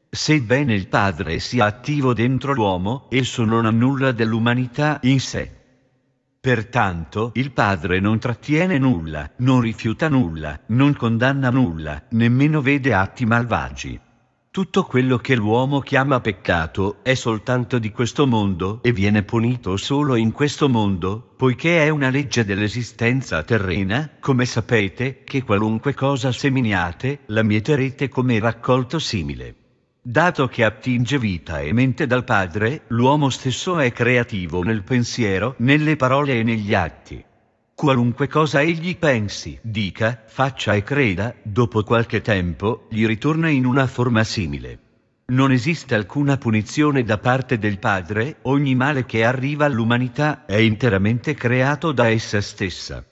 Sebbene il Padre sia attivo dentro l'uomo, esso non ha nulla dell'umanità in sé. Pertanto il Padre non trattiene nulla, non rifiuta nulla, non condanna nulla, nemmeno vede atti malvagi. Tutto quello che l'uomo chiama peccato è soltanto di questo mondo e viene punito solo in questo mondo, poiché è una legge dell'esistenza terrena, come sapete, che qualunque cosa seminiate, la mieterete come raccolto simile. Dato che attinge vita e mente dal Padre, l'uomo stesso è creativo nel pensiero, nelle parole e negli atti. Qualunque cosa egli pensi, dica, faccia e creda, dopo qualche tempo, gli ritorna in una forma simile. Non esiste alcuna punizione da parte del Padre, ogni male che arriva all'umanità è interamente creato da essa stessa.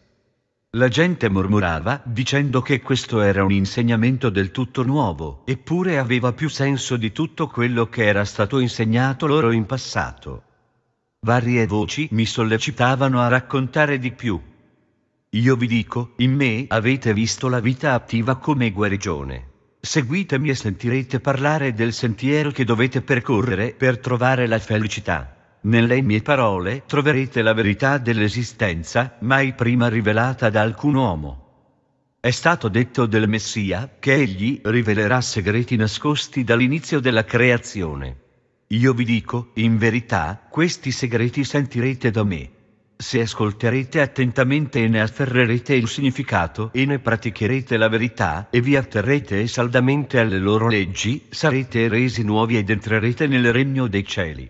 La gente mormorava, dicendo che questo era un insegnamento del tutto nuovo, eppure aveva più senso di tutto quello che era stato insegnato loro in passato. Varie voci mi sollecitavano a raccontare di più, io vi dico, in me avete visto la vita attiva come guarigione. Seguitemi e sentirete parlare del sentiero che dovete percorrere per trovare la felicità. Nelle mie parole troverete la verità dell'esistenza, mai prima rivelata da alcun uomo. È stato detto del Messia che egli rivelerà segreti nascosti dall'inizio della creazione. Io vi dico, in verità, questi segreti sentirete da me. Se ascolterete attentamente e ne afferrerete il significato e ne praticherete la verità e vi atterrete saldamente alle loro leggi, sarete resi nuovi ed entrerete nel regno dei cieli.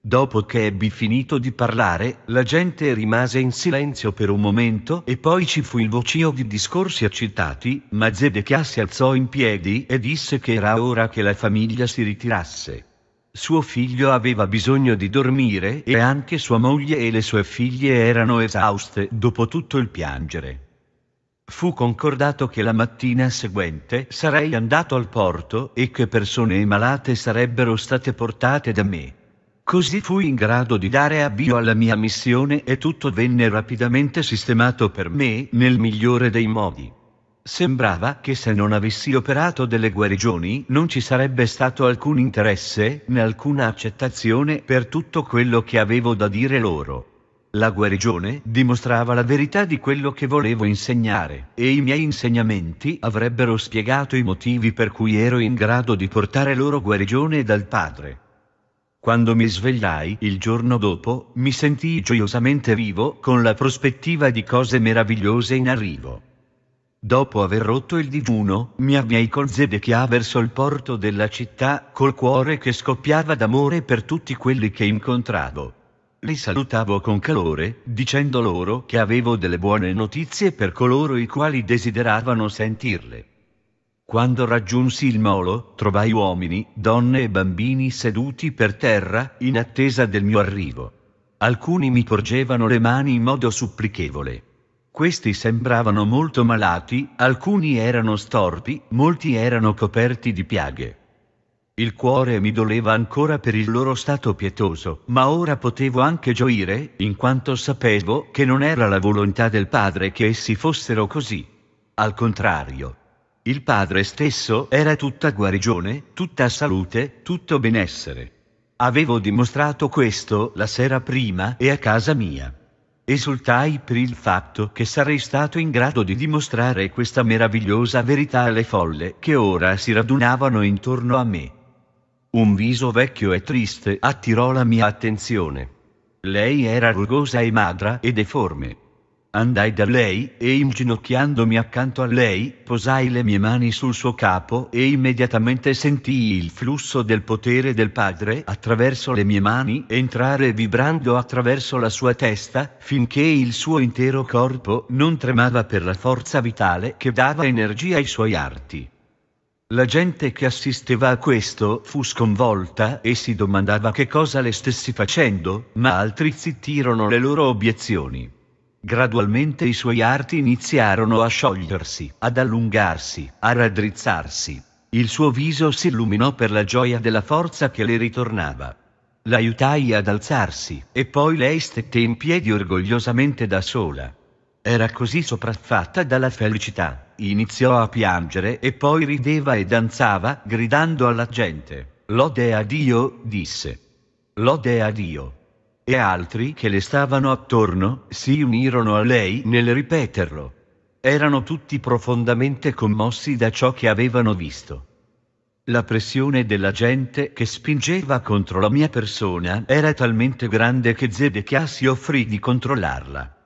Dopo che ebbi finito di parlare, la gente rimase in silenzio per un momento e poi ci fu il vocio di discorsi eccitati, ma Zedechia si alzò in piedi e disse che era ora che la famiglia si ritirasse. Suo figlio aveva bisogno di dormire e anche sua moglie e le sue figlie erano esauste dopo tutto il piangere. Fu concordato che la mattina seguente sarei andato al porto e che persone malate sarebbero state portate da me. Così fui in grado di dare avvio alla mia missione e tutto venne rapidamente sistemato per me nel migliore dei modi. Sembrava che se non avessi operato delle guarigioni non ci sarebbe stato alcun interesse né alcuna accettazione per tutto quello che avevo da dire loro. La guarigione dimostrava la verità di quello che volevo insegnare, e i miei insegnamenti avrebbero spiegato i motivi per cui ero in grado di portare loro guarigione dal Padre. Quando mi svegliai il giorno dopo, mi sentii gioiosamente vivo con la prospettiva di cose meravigliose in arrivo. Dopo aver rotto il digiuno, mi avviai con Zedechia verso il porto della città, col cuore che scoppiava d'amore per tutti quelli che incontravo. Li salutavo con calore, dicendo loro che avevo delle buone notizie per coloro i quali desideravano sentirle. Quando raggiunsi il molo, trovai uomini, donne e bambini seduti per terra, in attesa del mio arrivo. Alcuni mi porgevano le mani in modo supplichevole questi sembravano molto malati, alcuni erano storpi, molti erano coperti di piaghe. Il cuore mi doleva ancora per il loro stato pietoso, ma ora potevo anche gioire, in quanto sapevo che non era la volontà del Padre che essi fossero così. Al contrario. Il Padre stesso era tutta guarigione, tutta salute, tutto benessere. Avevo dimostrato questo la sera prima e a casa mia. Esultai per il fatto che sarei stato in grado di dimostrare questa meravigliosa verità alle folle che ora si radunavano intorno a me. Un viso vecchio e triste attirò la mia attenzione. Lei era rugosa e magra e deforme Andai da lei e inginocchiandomi accanto a lei, posai le mie mani sul suo capo e immediatamente sentii il flusso del potere del Padre attraverso le mie mani entrare vibrando attraverso la sua testa, finché il suo intero corpo non tremava per la forza vitale che dava energia ai suoi arti. La gente che assisteva a questo fu sconvolta e si domandava che cosa le stessi facendo, ma altri zittirono le loro obiezioni. Gradualmente i suoi arti iniziarono a sciogliersi, ad allungarsi, a raddrizzarsi. Il suo viso si illuminò per la gioia della forza che le ritornava. L'aiutai ad alzarsi, e poi lei stette in piedi orgogliosamente da sola. Era così sopraffatta dalla felicità, iniziò a piangere e poi rideva e danzava, gridando alla gente. Lode a Dio, disse. Lode a Dio e altri che le stavano attorno si unirono a lei nel ripeterlo. Erano tutti profondamente commossi da ciò che avevano visto. La pressione della gente che spingeva contro la mia persona era talmente grande che Zedekia si offrì di controllarla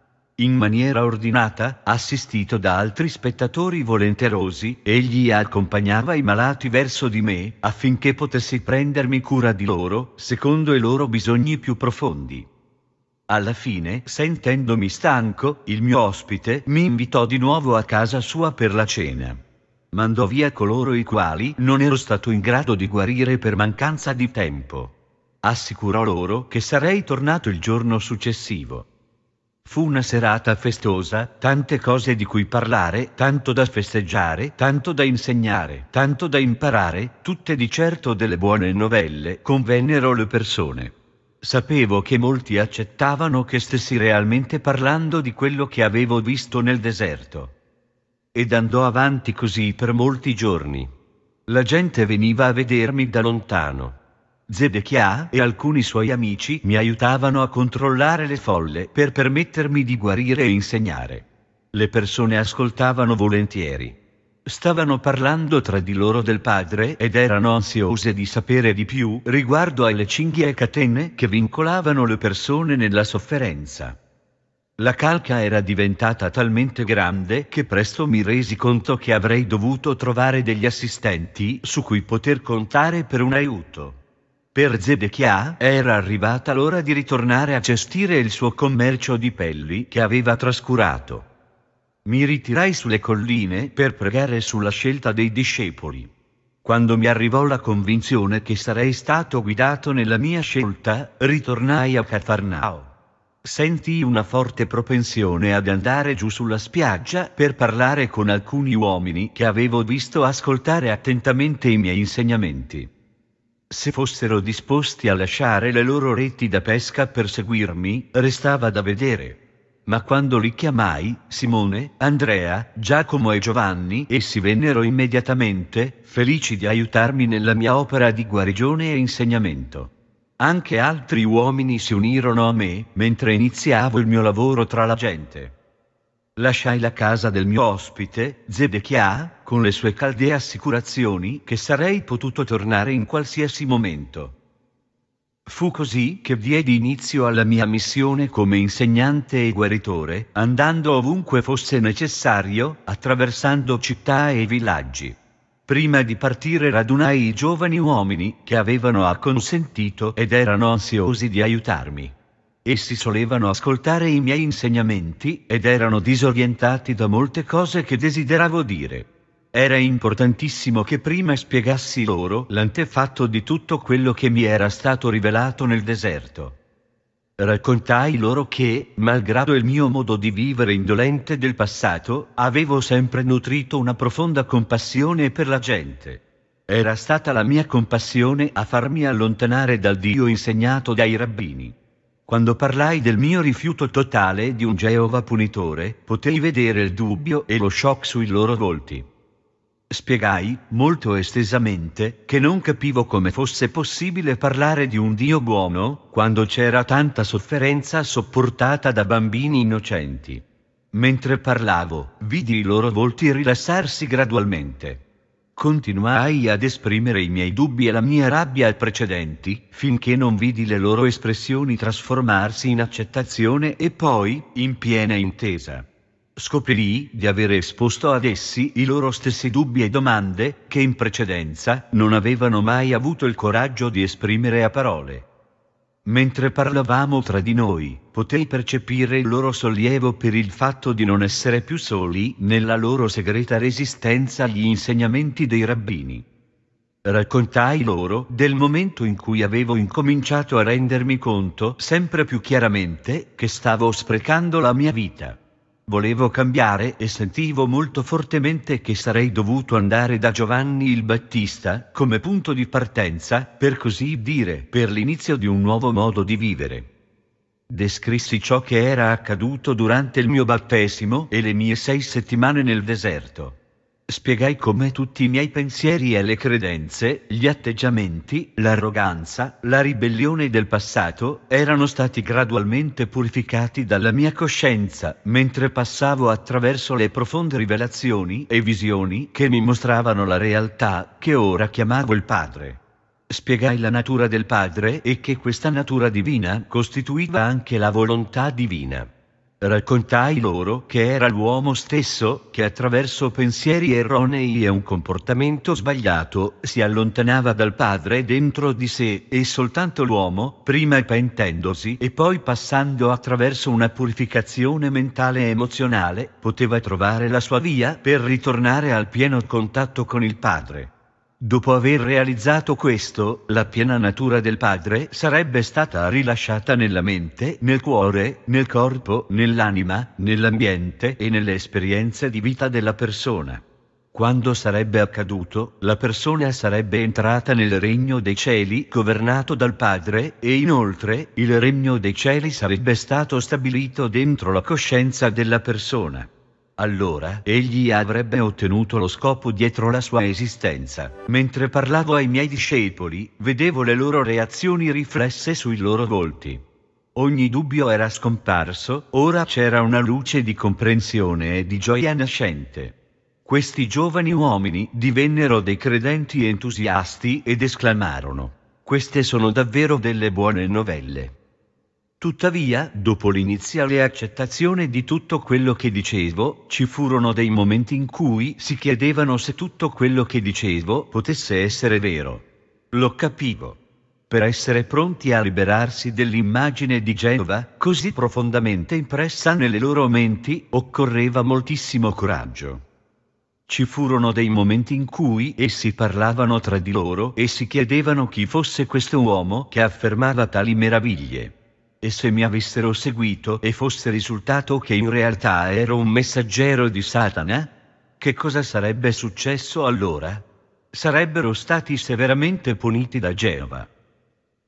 in maniera ordinata, assistito da altri spettatori volenterosi, egli accompagnava i malati verso di me, affinché potessi prendermi cura di loro, secondo i loro bisogni più profondi. Alla fine, sentendomi stanco, il mio ospite mi invitò di nuovo a casa sua per la cena. Mandò via coloro i quali non ero stato in grado di guarire per mancanza di tempo. Assicurò loro che sarei tornato il giorno successivo. Fu una serata festosa, tante cose di cui parlare, tanto da festeggiare, tanto da insegnare, tanto da imparare, tutte di certo delle buone novelle, convennero le persone. Sapevo che molti accettavano che stessi realmente parlando di quello che avevo visto nel deserto. Ed andò avanti così per molti giorni. La gente veniva a vedermi da lontano. Zedekia e alcuni suoi amici mi aiutavano a controllare le folle per permettermi di guarire e insegnare. Le persone ascoltavano volentieri. Stavano parlando tra di loro del padre ed erano ansiose di sapere di più riguardo alle cinghie e catene che vincolavano le persone nella sofferenza. La calca era diventata talmente grande che presto mi resi conto che avrei dovuto trovare degli assistenti su cui poter contare per un aiuto. Per Zedechia era arrivata l'ora di ritornare a gestire il suo commercio di pelli che aveva trascurato. Mi ritirai sulle colline per pregare sulla scelta dei discepoli. Quando mi arrivò la convinzione che sarei stato guidato nella mia scelta, ritornai a Cafarnao. Sentii una forte propensione ad andare giù sulla spiaggia per parlare con alcuni uomini che avevo visto ascoltare attentamente i miei insegnamenti. Se fossero disposti a lasciare le loro reti da pesca per seguirmi, restava da vedere. Ma quando li chiamai, Simone, Andrea, Giacomo e Giovanni, essi vennero immediatamente, felici di aiutarmi nella mia opera di guarigione e insegnamento. Anche altri uomini si unirono a me, mentre iniziavo il mio lavoro tra la gente. Lasciai la casa del mio ospite, Zedekia, con le sue calde assicurazioni che sarei potuto tornare in qualsiasi momento. Fu così che diedi inizio alla mia missione come insegnante e guaritore, andando ovunque fosse necessario, attraversando città e villaggi. Prima di partire radunai i giovani uomini che avevano acconsentito ed erano ansiosi di aiutarmi. Essi solevano ascoltare i miei insegnamenti ed erano disorientati da molte cose che desideravo dire. Era importantissimo che prima spiegassi loro l'antefatto di tutto quello che mi era stato rivelato nel deserto. Raccontai loro che, malgrado il mio modo di vivere indolente del passato, avevo sempre nutrito una profonda compassione per la gente. Era stata la mia compassione a farmi allontanare dal Dio insegnato dai rabbini. Quando parlai del mio rifiuto totale di un Geova punitore, potei vedere il dubbio e lo shock sui loro volti. Spiegai, molto estesamente, che non capivo come fosse possibile parlare di un Dio buono, quando c'era tanta sofferenza sopportata da bambini innocenti. Mentre parlavo, vidi i loro volti rilassarsi gradualmente. Continuai ad esprimere i miei dubbi e la mia rabbia ai precedenti, finché non vidi le loro espressioni trasformarsi in accettazione e poi, in piena intesa. Scoprì di avere esposto ad essi i loro stessi dubbi e domande, che in precedenza non avevano mai avuto il coraggio di esprimere a parole. Mentre parlavamo tra di noi, potei percepire il loro sollievo per il fatto di non essere più soli nella loro segreta resistenza agli insegnamenti dei rabbini. Raccontai loro del momento in cui avevo incominciato a rendermi conto sempre più chiaramente che stavo sprecando la mia vita. Volevo cambiare e sentivo molto fortemente che sarei dovuto andare da Giovanni il Battista come punto di partenza, per così dire, per l'inizio di un nuovo modo di vivere. Descrissi ciò che era accaduto durante il mio battesimo e le mie sei settimane nel deserto spiegai come tutti i miei pensieri e le credenze, gli atteggiamenti, l'arroganza, la ribellione del passato erano stati gradualmente purificati dalla mia coscienza, mentre passavo attraverso le profonde rivelazioni e visioni che mi mostravano la realtà che ora chiamavo il Padre. Spiegai la natura del Padre e che questa natura divina costituiva anche la volontà divina. Raccontai loro che era l'uomo stesso che attraverso pensieri erronei e un comportamento sbagliato si allontanava dal Padre dentro di sé e soltanto l'uomo, prima pentendosi e poi passando attraverso una purificazione mentale e emozionale, poteva trovare la sua via per ritornare al pieno contatto con il Padre. Dopo aver realizzato questo, la piena natura del Padre sarebbe stata rilasciata nella mente, nel cuore, nel corpo, nell'anima, nell'ambiente e nelle esperienze di vita della persona. Quando sarebbe accaduto, la persona sarebbe entrata nel regno dei cieli governato dal Padre e inoltre il regno dei cieli sarebbe stato stabilito dentro la coscienza della persona. Allora egli avrebbe ottenuto lo scopo dietro la sua esistenza. Mentre parlavo ai miei discepoli, vedevo le loro reazioni riflesse sui loro volti. Ogni dubbio era scomparso, ora c'era una luce di comprensione e di gioia nascente. Questi giovani uomini divennero dei credenti entusiasti ed esclamarono. Queste sono davvero delle buone novelle. Tuttavia, dopo l'iniziale accettazione di tutto quello che dicevo, ci furono dei momenti in cui si chiedevano se tutto quello che dicevo potesse essere vero. Lo capivo. Per essere pronti a liberarsi dell'immagine di Genova, così profondamente impressa nelle loro menti, occorreva moltissimo coraggio. Ci furono dei momenti in cui essi parlavano tra di loro e si chiedevano chi fosse questo uomo che affermava tali meraviglie e se mi avessero seguito e fosse risultato che in realtà ero un messaggero di Satana? Che cosa sarebbe successo allora? Sarebbero stati severamente puniti da Geova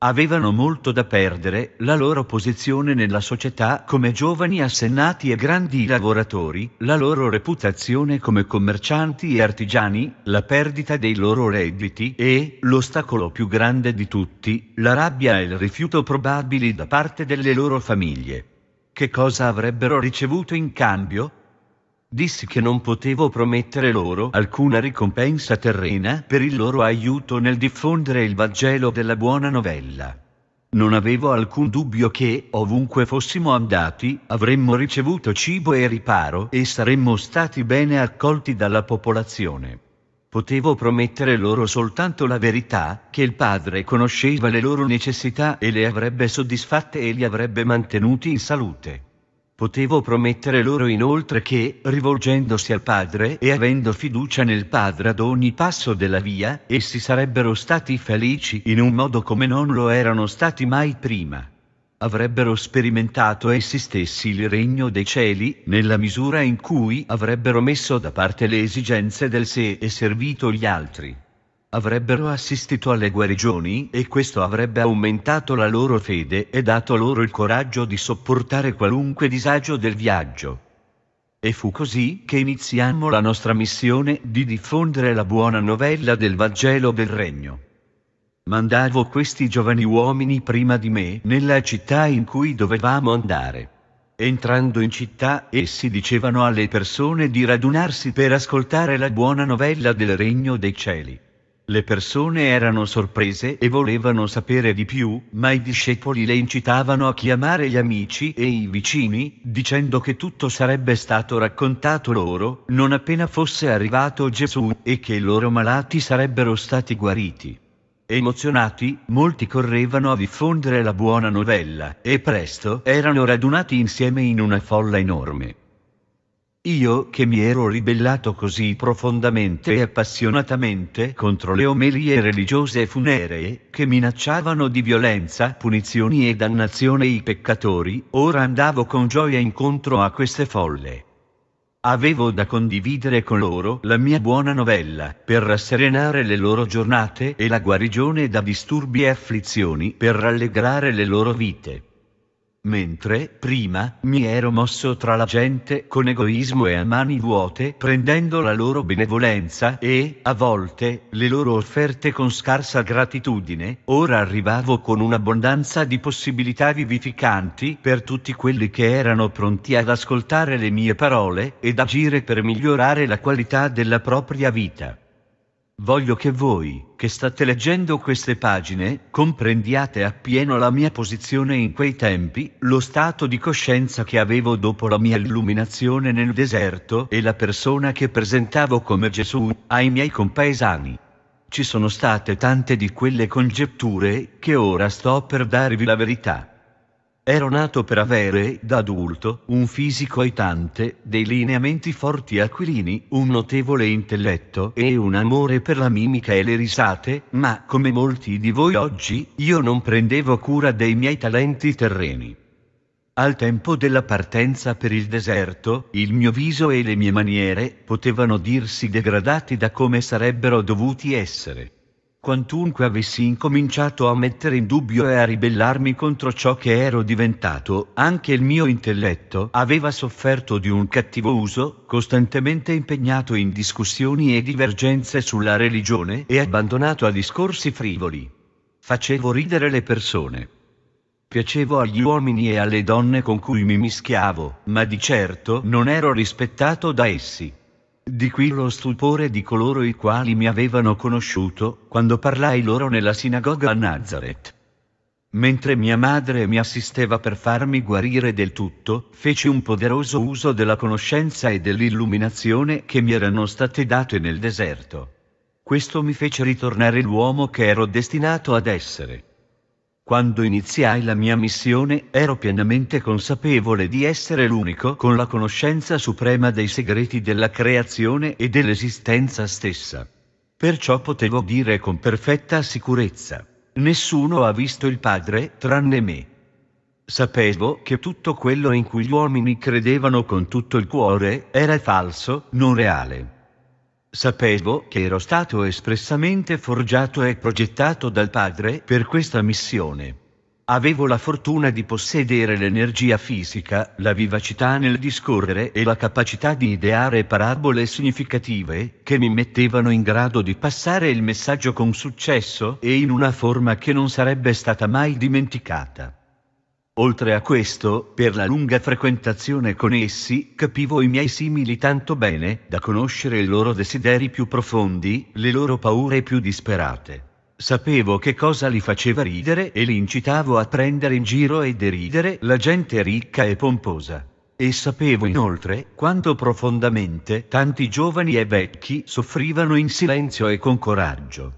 avevano molto da perdere, la loro posizione nella società come giovani assennati e grandi lavoratori, la loro reputazione come commercianti e artigiani, la perdita dei loro redditi e, l'ostacolo più grande di tutti, la rabbia e il rifiuto probabili da parte delle loro famiglie. Che cosa avrebbero ricevuto in cambio? Dissi che non potevo promettere loro alcuna ricompensa terrena per il loro aiuto nel diffondere il Vangelo della buona novella. Non avevo alcun dubbio che, ovunque fossimo andati, avremmo ricevuto cibo e riparo e saremmo stati bene accolti dalla popolazione. Potevo promettere loro soltanto la verità, che il padre conosceva le loro necessità e le avrebbe soddisfatte e li avrebbe mantenuti in salute. Potevo promettere loro inoltre che, rivolgendosi al padre e avendo fiducia nel padre ad ogni passo della via, essi sarebbero stati felici in un modo come non lo erano stati mai prima. Avrebbero sperimentato essi stessi il regno dei cieli, nella misura in cui avrebbero messo da parte le esigenze del sé e servito gli altri avrebbero assistito alle guarigioni e questo avrebbe aumentato la loro fede e dato loro il coraggio di sopportare qualunque disagio del viaggio. E fu così che iniziammo la nostra missione di diffondere la buona novella del Vangelo del Regno. Mandavo questi giovani uomini prima di me nella città in cui dovevamo andare. Entrando in città, essi dicevano alle persone di radunarsi per ascoltare la buona novella del Regno dei Cieli. Le persone erano sorprese e volevano sapere di più, ma i discepoli le incitavano a chiamare gli amici e i vicini, dicendo che tutto sarebbe stato raccontato loro, non appena fosse arrivato Gesù, e che i loro malati sarebbero stati guariti. Emozionati, molti correvano a diffondere la buona novella, e presto erano radunati insieme in una folla enorme. Io che mi ero ribellato così profondamente e appassionatamente contro le omelie religiose funeree, che minacciavano di violenza, punizioni e dannazione i peccatori, ora andavo con gioia incontro a queste folle. Avevo da condividere con loro la mia buona novella, per rasserenare le loro giornate e la guarigione da disturbi e afflizioni, per rallegrare le loro vite mentre prima mi ero mosso tra la gente con egoismo e a mani vuote prendendo la loro benevolenza e, a volte, le loro offerte con scarsa gratitudine, ora arrivavo con un'abbondanza di possibilità vivificanti per tutti quelli che erano pronti ad ascoltare le mie parole ed agire per migliorare la qualità della propria vita. Voglio che voi, che state leggendo queste pagine, comprendiate appieno la mia posizione in quei tempi, lo stato di coscienza che avevo dopo la mia illuminazione nel deserto e la persona che presentavo come Gesù ai miei compaesani. Ci sono state tante di quelle congetture che ora sto per darvi la verità. Ero nato per avere, da adulto, un fisico aitante, dei lineamenti forti aquilini, un notevole intelletto e un amore per la mimica e le risate, ma come molti di voi oggi, io non prendevo cura dei miei talenti terreni. Al tempo della partenza per il deserto, il mio viso e le mie maniere potevano dirsi degradati da come sarebbero dovuti essere quantunque avessi incominciato a mettere in dubbio e a ribellarmi contro ciò che ero diventato, anche il mio intelletto aveva sofferto di un cattivo uso, costantemente impegnato in discussioni e divergenze sulla religione e abbandonato a discorsi frivoli. Facevo ridere le persone. Piacevo agli uomini e alle donne con cui mi mischiavo, ma di certo non ero rispettato da essi. Di qui lo stupore di coloro i quali mi avevano conosciuto, quando parlai loro nella sinagoga a Nazareth. Mentre mia madre mi assisteva per farmi guarire del tutto, feci un poderoso uso della conoscenza e dell'illuminazione che mi erano state date nel deserto. Questo mi fece ritornare l'uomo che ero destinato ad essere. Quando iniziai la mia missione ero pienamente consapevole di essere l'unico con la conoscenza suprema dei segreti della creazione e dell'esistenza stessa. Perciò potevo dire con perfetta sicurezza, nessuno ha visto il Padre tranne me. Sapevo che tutto quello in cui gli uomini credevano con tutto il cuore era falso, non reale. Sapevo che ero stato espressamente forgiato e progettato dal Padre per questa missione. Avevo la fortuna di possedere l'energia fisica, la vivacità nel discorrere e la capacità di ideare parabole significative che mi mettevano in grado di passare il messaggio con successo e in una forma che non sarebbe stata mai dimenticata. Oltre a questo, per la lunga frequentazione con essi, capivo i miei simili tanto bene da conoscere i loro desideri più profondi, le loro paure più disperate. Sapevo che cosa li faceva ridere e li incitavo a prendere in giro e deridere la gente ricca e pomposa. E sapevo inoltre quanto profondamente tanti giovani e vecchi soffrivano in silenzio e con coraggio.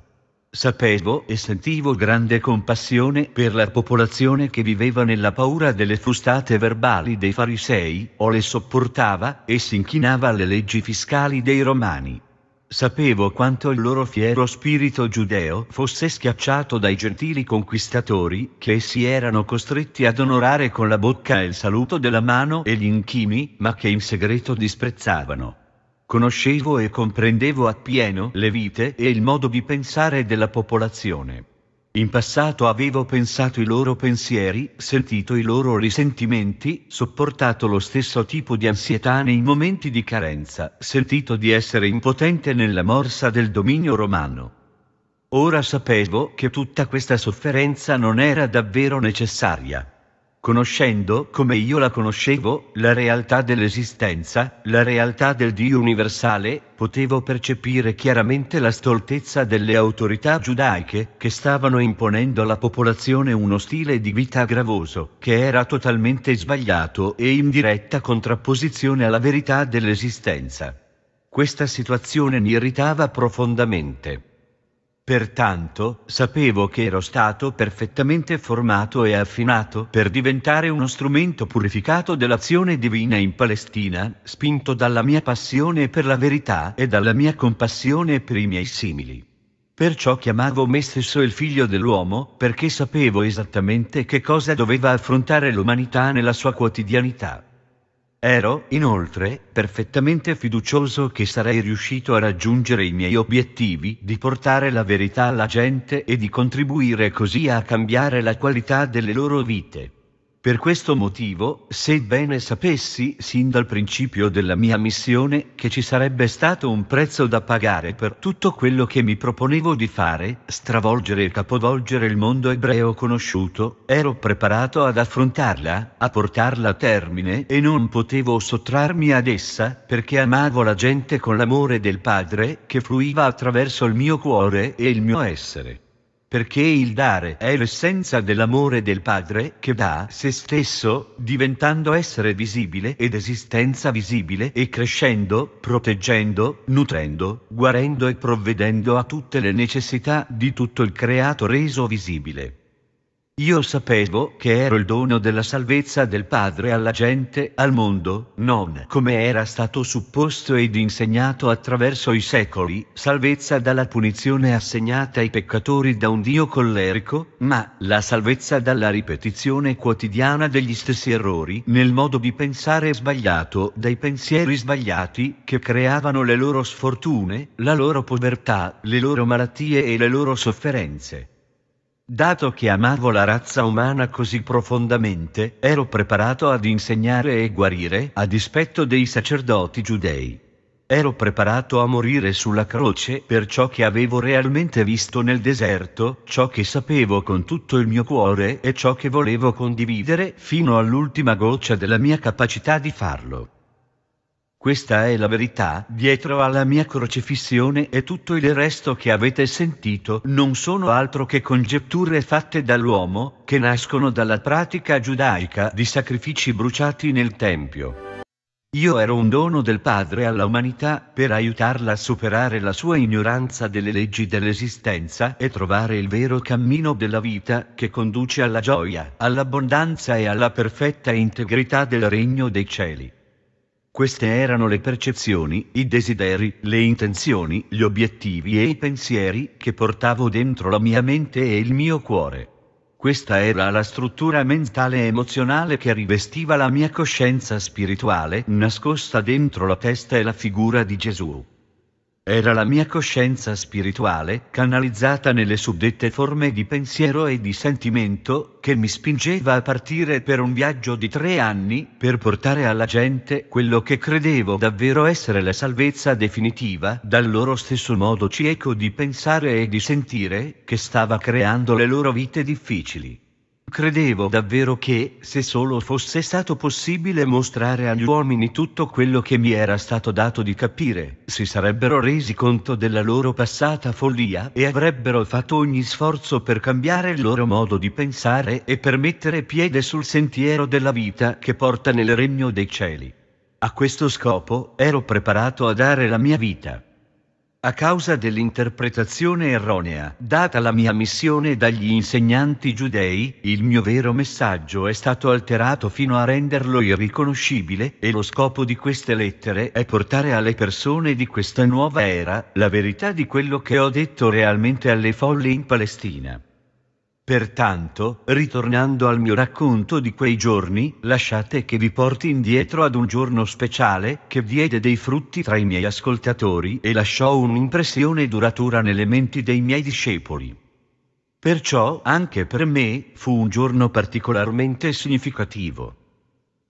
Sapevo e sentivo grande compassione per la popolazione che viveva nella paura delle frustate verbali dei farisei, o le sopportava, e si inchinava alle leggi fiscali dei romani. Sapevo quanto il loro fiero spirito giudeo fosse schiacciato dai gentili conquistatori, che si erano costretti ad onorare con la bocca il saluto della mano e gli inchini, ma che in segreto disprezzavano conoscevo e comprendevo appieno le vite e il modo di pensare della popolazione. In passato avevo pensato i loro pensieri, sentito i loro risentimenti, sopportato lo stesso tipo di ansietà nei momenti di carenza, sentito di essere impotente nella morsa del dominio romano. Ora sapevo che tutta questa sofferenza non era davvero necessaria conoscendo come io la conoscevo, la realtà dell'esistenza, la realtà del Dio universale, potevo percepire chiaramente la stoltezza delle autorità giudaiche, che stavano imponendo alla popolazione uno stile di vita gravoso, che era totalmente sbagliato e in diretta contrapposizione alla verità dell'esistenza. Questa situazione mi irritava profondamente. Pertanto, sapevo che ero stato perfettamente formato e affinato per diventare uno strumento purificato dell'azione divina in Palestina, spinto dalla mia passione per la verità e dalla mia compassione per i miei simili. Perciò chiamavo me stesso il figlio dell'uomo, perché sapevo esattamente che cosa doveva affrontare l'umanità nella sua quotidianità. Ero, inoltre, perfettamente fiducioso che sarei riuscito a raggiungere i miei obiettivi di portare la verità alla gente e di contribuire così a cambiare la qualità delle loro vite. Per questo motivo, sebbene sapessi sin dal principio della mia missione che ci sarebbe stato un prezzo da pagare per tutto quello che mi proponevo di fare, stravolgere e capovolgere il mondo ebreo conosciuto, ero preparato ad affrontarla, a portarla a termine e non potevo sottrarmi ad essa perché amavo la gente con l'amore del Padre che fluiva attraverso il mio cuore e il mio essere perché il dare è l'essenza dell'amore del Padre che dà se stesso, diventando essere visibile ed esistenza visibile e crescendo, proteggendo, nutrendo, guarendo e provvedendo a tutte le necessità di tutto il creato reso visibile. Io sapevo che ero il dono della salvezza del Padre alla gente, al mondo, non come era stato supposto ed insegnato attraverso i secoli, salvezza dalla punizione assegnata ai peccatori da un Dio collerico, ma la salvezza dalla ripetizione quotidiana degli stessi errori nel modo di pensare sbagliato, dai pensieri sbagliati che creavano le loro sfortune, la loro povertà, le loro malattie e le loro sofferenze. Dato che amavo la razza umana così profondamente, ero preparato ad insegnare e guarire a dispetto dei sacerdoti giudei. Ero preparato a morire sulla croce per ciò che avevo realmente visto nel deserto, ciò che sapevo con tutto il mio cuore e ciò che volevo condividere fino all'ultima goccia della mia capacità di farlo. Questa è la verità, dietro alla mia crocifissione e tutto il resto che avete sentito non sono altro che congetture fatte dall'uomo, che nascono dalla pratica giudaica di sacrifici bruciati nel Tempio. Io ero un dono del Padre alla umanità per aiutarla a superare la sua ignoranza delle leggi dell'esistenza e trovare il vero cammino della vita che conduce alla gioia, all'abbondanza e alla perfetta integrità del regno dei cieli. Queste erano le percezioni, i desideri, le intenzioni, gli obiettivi e i pensieri che portavo dentro la mia mente e il mio cuore. Questa era la struttura mentale e emozionale che rivestiva la mia coscienza spirituale, nascosta dentro la testa e la figura di Gesù. Era la mia coscienza spirituale, canalizzata nelle suddette forme di pensiero e di sentimento, che mi spingeva a partire per un viaggio di tre anni, per portare alla gente quello che credevo davvero essere la salvezza definitiva, dal loro stesso modo cieco di pensare e di sentire, che stava creando le loro vite difficili. Credevo davvero che, se solo fosse stato possibile mostrare agli uomini tutto quello che mi era stato dato di capire, si sarebbero resi conto della loro passata follia e avrebbero fatto ogni sforzo per cambiare il loro modo di pensare e per mettere piede sul sentiero della vita che porta nel regno dei cieli. A questo scopo ero preparato a dare la mia vita a causa dell'interpretazione erronea data la mia missione dagli insegnanti giudei, il mio vero messaggio è stato alterato fino a renderlo irriconoscibile e lo scopo di queste lettere è portare alle persone di questa nuova era la verità di quello che ho detto realmente alle folle in Palestina. Pertanto, ritornando al mio racconto di quei giorni, lasciate che vi porti indietro ad un giorno speciale che diede dei frutti tra i miei ascoltatori e lasciò un'impressione duratura nelle menti dei miei discepoli. Perciò anche per me fu un giorno particolarmente significativo.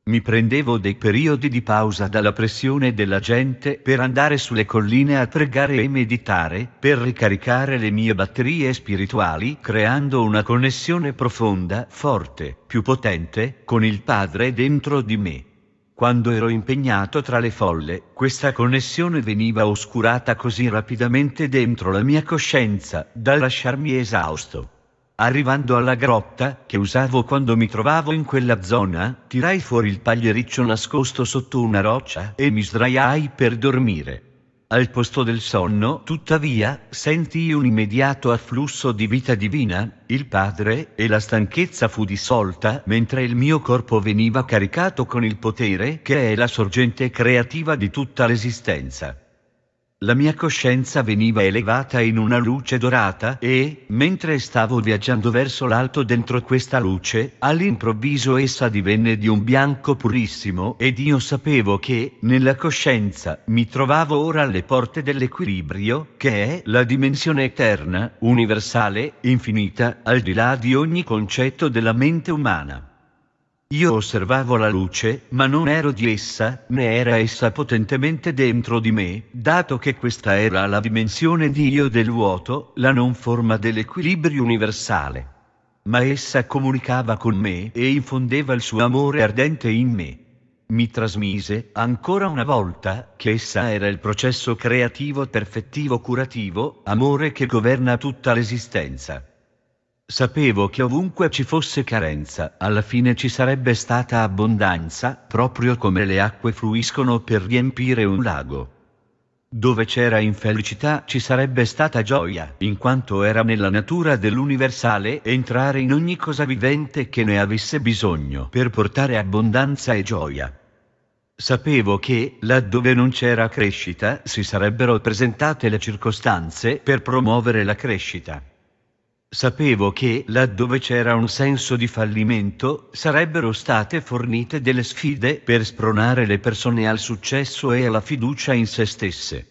Mi prendevo dei periodi di pausa dalla pressione della gente per andare sulle colline a pregare e meditare, per ricaricare le mie batterie spirituali, creando una connessione profonda, forte, più potente, con il Padre dentro di me. Quando ero impegnato tra le folle, questa connessione veniva oscurata così rapidamente dentro la mia coscienza, da lasciarmi esausto. Arrivando alla grotta, che usavo quando mi trovavo in quella zona, tirai fuori il pagliericcio nascosto sotto una roccia e mi sdraiai per dormire. Al posto del sonno, tuttavia, sentii un immediato afflusso di vita divina, il Padre, e la stanchezza fu dissolta mentre il mio corpo veniva caricato con il potere che è la sorgente creativa di tutta l'esistenza. La mia coscienza veniva elevata in una luce dorata e, mentre stavo viaggiando verso l'alto dentro questa luce, all'improvviso essa divenne di un bianco purissimo ed io sapevo che, nella coscienza, mi trovavo ora alle porte dell'equilibrio, che è la dimensione eterna, universale, infinita, al di là di ogni concetto della mente umana. Io osservavo la luce, ma non ero di essa, né era essa potentemente dentro di me, dato che questa era la dimensione di io del vuoto, la non forma dell'equilibrio universale. Ma essa comunicava con me e infondeva il suo amore ardente in me. Mi trasmise, ancora una volta, che essa era il processo creativo perfettivo curativo, amore che governa tutta l'esistenza. Sapevo che ovunque ci fosse carenza, alla fine ci sarebbe stata abbondanza, proprio come le acque fluiscono per riempire un lago. Dove c'era infelicità ci sarebbe stata gioia, in quanto era nella natura dell'universale entrare in ogni cosa vivente che ne avesse bisogno per portare abbondanza e gioia. Sapevo che, laddove non c'era crescita, si sarebbero presentate le circostanze per promuovere la crescita. Sapevo che, laddove c'era un senso di fallimento, sarebbero state fornite delle sfide per spronare le persone al successo e alla fiducia in se stesse.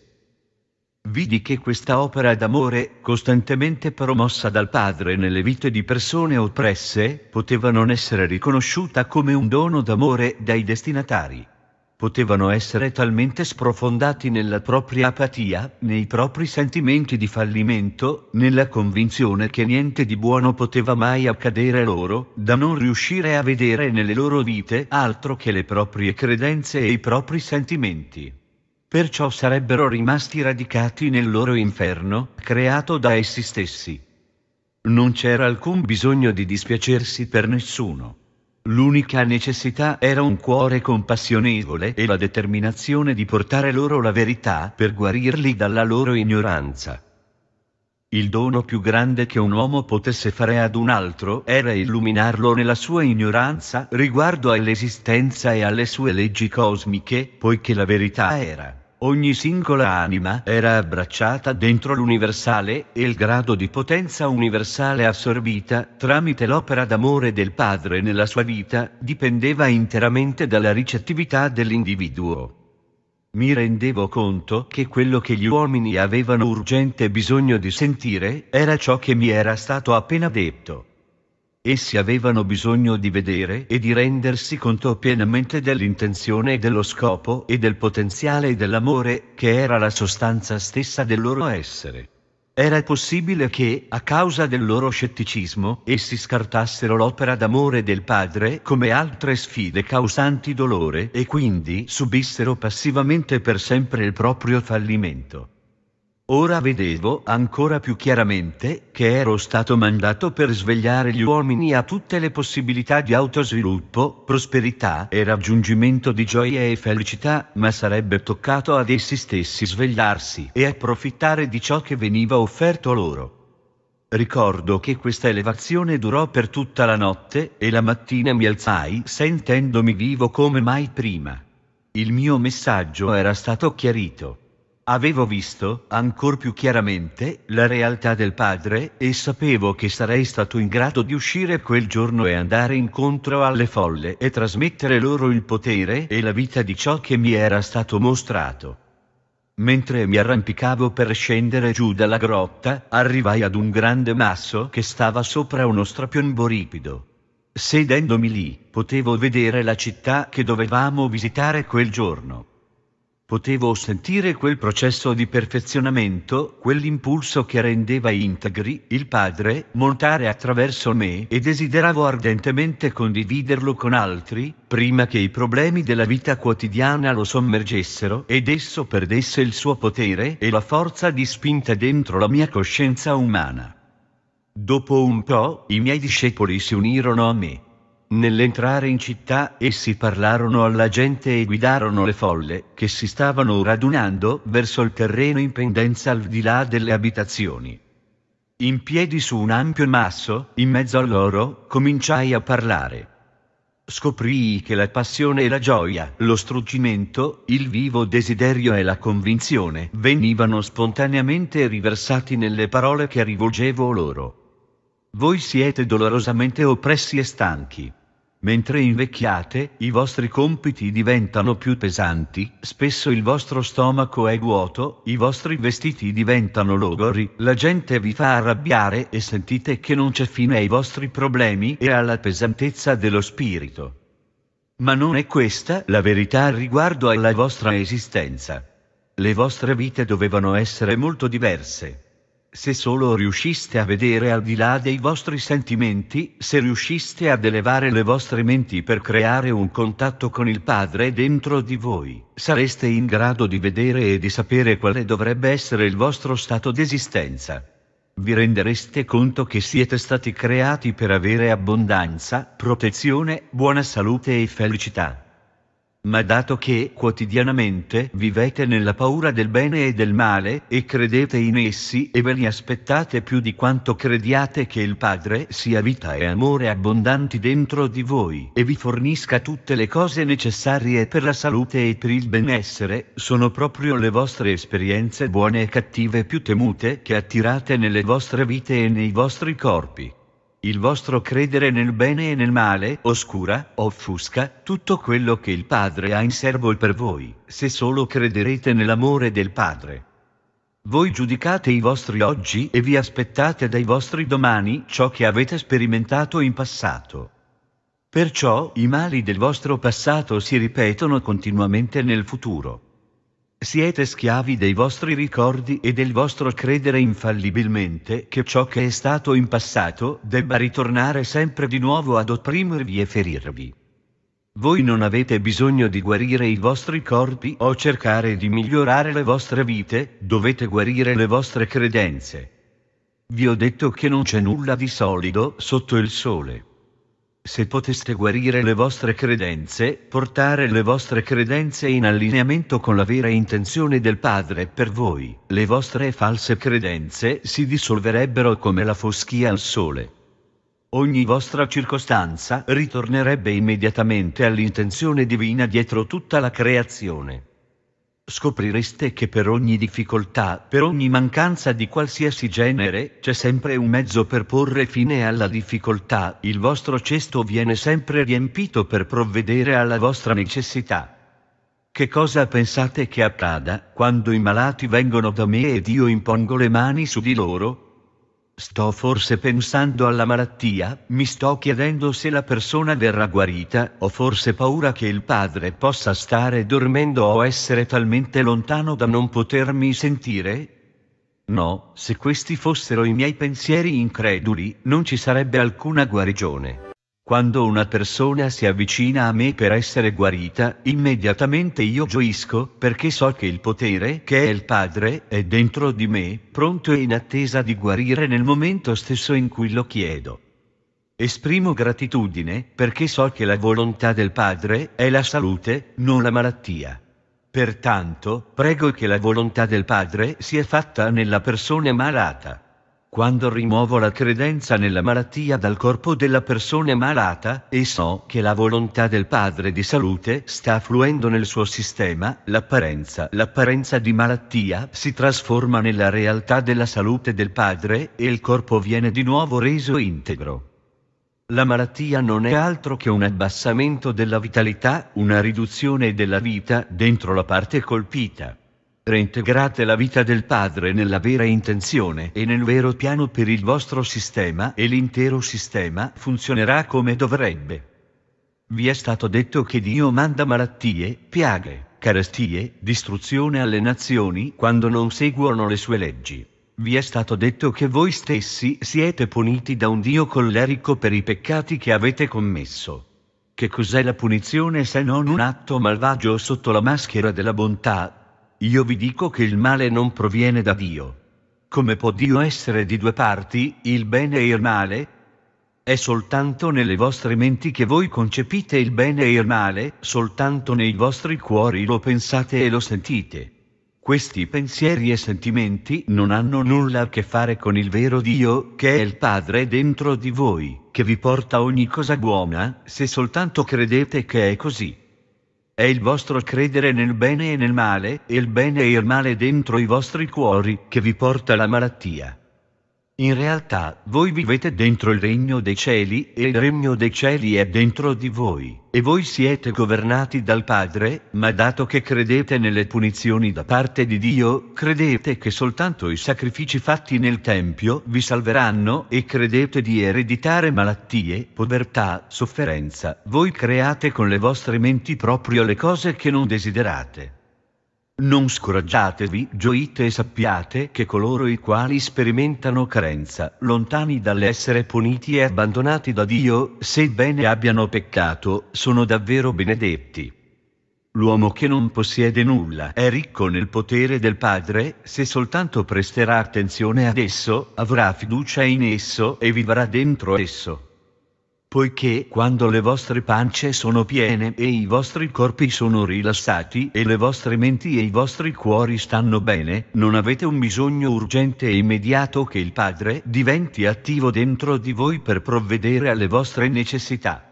Vidi che questa opera d'amore, costantemente promossa dal padre nelle vite di persone oppresse, poteva non essere riconosciuta come un dono d'amore dai destinatari potevano essere talmente sprofondati nella propria apatia, nei propri sentimenti di fallimento, nella convinzione che niente di buono poteva mai accadere loro, da non riuscire a vedere nelle loro vite altro che le proprie credenze e i propri sentimenti. Perciò sarebbero rimasti radicati nel loro inferno, creato da essi stessi. Non c'era alcun bisogno di dispiacersi per nessuno. L'unica necessità era un cuore compassionevole e la determinazione di portare loro la verità per guarirli dalla loro ignoranza. Il dono più grande che un uomo potesse fare ad un altro era illuminarlo nella sua ignoranza riguardo all'esistenza e alle sue leggi cosmiche, poiché la verità era Ogni singola anima era abbracciata dentro l'universale e il grado di potenza universale assorbita tramite l'opera d'amore del Padre nella sua vita dipendeva interamente dalla ricettività dell'individuo. Mi rendevo conto che quello che gli uomini avevano urgente bisogno di sentire era ciò che mi era stato appena detto. Essi avevano bisogno di vedere e di rendersi conto pienamente dell'intenzione dello scopo e del potenziale dell'amore, che era la sostanza stessa del loro essere. Era possibile che, a causa del loro scetticismo, essi scartassero l'opera d'amore del padre come altre sfide causanti dolore e quindi subissero passivamente per sempre il proprio fallimento. Ora vedevo ancora più chiaramente che ero stato mandato per svegliare gli uomini a tutte le possibilità di autosviluppo, prosperità e raggiungimento di gioia e felicità, ma sarebbe toccato ad essi stessi svegliarsi e approfittare di ciò che veniva offerto loro. Ricordo che questa elevazione durò per tutta la notte e la mattina mi alzai sentendomi vivo come mai prima. Il mio messaggio era stato chiarito. Avevo visto, ancor più chiaramente, la realtà del padre e sapevo che sarei stato in grado di uscire quel giorno e andare incontro alle folle e trasmettere loro il potere e la vita di ciò che mi era stato mostrato. Mentre mi arrampicavo per scendere giù dalla grotta, arrivai ad un grande masso che stava sopra uno strapiombo ripido. Sedendomi lì, potevo vedere la città che dovevamo visitare quel giorno. Potevo sentire quel processo di perfezionamento, quell'impulso che rendeva integri il padre montare attraverso me e desideravo ardentemente condividerlo con altri, prima che i problemi della vita quotidiana lo sommergessero ed esso perdesse il suo potere e la forza di spinta dentro la mia coscienza umana. Dopo un po', i miei discepoli si unirono a me Nell'entrare in città essi parlarono alla gente e guidarono le folle, che si stavano radunando verso il terreno in pendenza al di là delle abitazioni. In piedi su un ampio masso, in mezzo a loro, cominciai a parlare. Scoprii che la passione e la gioia, lo struggimento, il vivo desiderio e la convinzione venivano spontaneamente riversati nelle parole che rivolgevo loro. Voi siete dolorosamente oppressi e stanchi. Mentre invecchiate, i vostri compiti diventano più pesanti, spesso il vostro stomaco è vuoto, i vostri vestiti diventano logori, la gente vi fa arrabbiare e sentite che non c'è fine ai vostri problemi e alla pesantezza dello spirito. Ma non è questa la verità riguardo alla vostra esistenza. Le vostre vite dovevano essere molto diverse se solo riusciste a vedere al di là dei vostri sentimenti, se riusciste ad elevare le vostre menti per creare un contatto con il Padre dentro di voi, sareste in grado di vedere e di sapere quale dovrebbe essere il vostro stato d'esistenza. Vi rendereste conto che siete stati creati per avere abbondanza, protezione, buona salute e felicità. Ma dato che quotidianamente vivete nella paura del bene e del male e credete in essi e ve li aspettate più di quanto crediate che il Padre sia vita e amore abbondanti dentro di voi e vi fornisca tutte le cose necessarie per la salute e per il benessere, sono proprio le vostre esperienze buone e cattive più temute che attirate nelle vostre vite e nei vostri corpi. Il vostro credere nel bene e nel male oscura, offusca, tutto quello che il Padre ha in serbo per voi, se solo crederete nell'amore del Padre. Voi giudicate i vostri oggi e vi aspettate dai vostri domani ciò che avete sperimentato in passato. Perciò i mali del vostro passato si ripetono continuamente nel futuro. Siete schiavi dei vostri ricordi e del vostro credere infallibilmente che ciò che è stato in passato debba ritornare sempre di nuovo ad opprimervi e ferirvi. Voi non avete bisogno di guarire i vostri corpi o cercare di migliorare le vostre vite, dovete guarire le vostre credenze. Vi ho detto che non c'è nulla di solido sotto il sole. Se poteste guarire le vostre credenze, portare le vostre credenze in allineamento con la vera intenzione del Padre per voi, le vostre false credenze si dissolverebbero come la foschia al sole. Ogni vostra circostanza ritornerebbe immediatamente all'intenzione divina dietro tutta la creazione scoprireste che per ogni difficoltà, per ogni mancanza di qualsiasi genere, c'è sempre un mezzo per porre fine alla difficoltà, il vostro cesto viene sempre riempito per provvedere alla vostra necessità. Che cosa pensate che accada, quando i malati vengono da me ed io impongo le mani su di loro, Sto forse pensando alla malattia, mi sto chiedendo se la persona verrà guarita, ho forse paura che il padre possa stare dormendo o essere talmente lontano da non potermi sentire? No, se questi fossero i miei pensieri increduli, non ci sarebbe alcuna guarigione. Quando una persona si avvicina a me per essere guarita, immediatamente io gioisco, perché so che il potere, che è il Padre, è dentro di me, pronto e in attesa di guarire nel momento stesso in cui lo chiedo. Esprimo gratitudine, perché so che la volontà del Padre è la salute, non la malattia. Pertanto, prego che la volontà del Padre sia fatta nella persona malata quando rimuovo la credenza nella malattia dal corpo della persona malata e so che la volontà del Padre di salute sta affluendo nel suo sistema, l'apparenza, l'apparenza di malattia si trasforma nella realtà della salute del Padre e il corpo viene di nuovo reso integro. La malattia non è altro che un abbassamento della vitalità, una riduzione della vita dentro la parte colpita. Reintegrate la vita del Padre nella vera intenzione e nel vero piano per il vostro sistema e l'intero sistema funzionerà come dovrebbe. Vi è stato detto che Dio manda malattie, piaghe, carestie, distruzione alle nazioni quando non seguono le sue leggi. Vi è stato detto che voi stessi siete puniti da un Dio collerico per i peccati che avete commesso. Che cos'è la punizione se non un atto malvagio sotto la maschera della bontà? Io vi dico che il male non proviene da Dio. Come può Dio essere di due parti, il bene e il male? È soltanto nelle vostre menti che voi concepite il bene e il male, soltanto nei vostri cuori lo pensate e lo sentite. Questi pensieri e sentimenti non hanno nulla a che fare con il vero Dio, che è il Padre dentro di voi, che vi porta ogni cosa buona, se soltanto credete che è così è il vostro credere nel bene e nel male, e il bene e il male dentro i vostri cuori, che vi porta la malattia. In realtà, voi vivete dentro il regno dei cieli, e il regno dei cieli è dentro di voi, e voi siete governati dal Padre, ma dato che credete nelle punizioni da parte di Dio, credete che soltanto i sacrifici fatti nel Tempio vi salveranno e credete di ereditare malattie, povertà, sofferenza. Voi create con le vostre menti proprio le cose che non desiderate. Non scoraggiatevi, gioite e sappiate che coloro i quali sperimentano carenza, lontani dall'essere puniti e abbandonati da Dio, sebbene abbiano peccato, sono davvero benedetti. L'uomo che non possiede nulla è ricco nel potere del Padre, se soltanto presterà attenzione ad esso, avrà fiducia in esso e vivrà dentro esso poiché quando le vostre pance sono piene e i vostri corpi sono rilassati e le vostre menti e i vostri cuori stanno bene, non avete un bisogno urgente e immediato che il Padre diventi attivo dentro di voi per provvedere alle vostre necessità.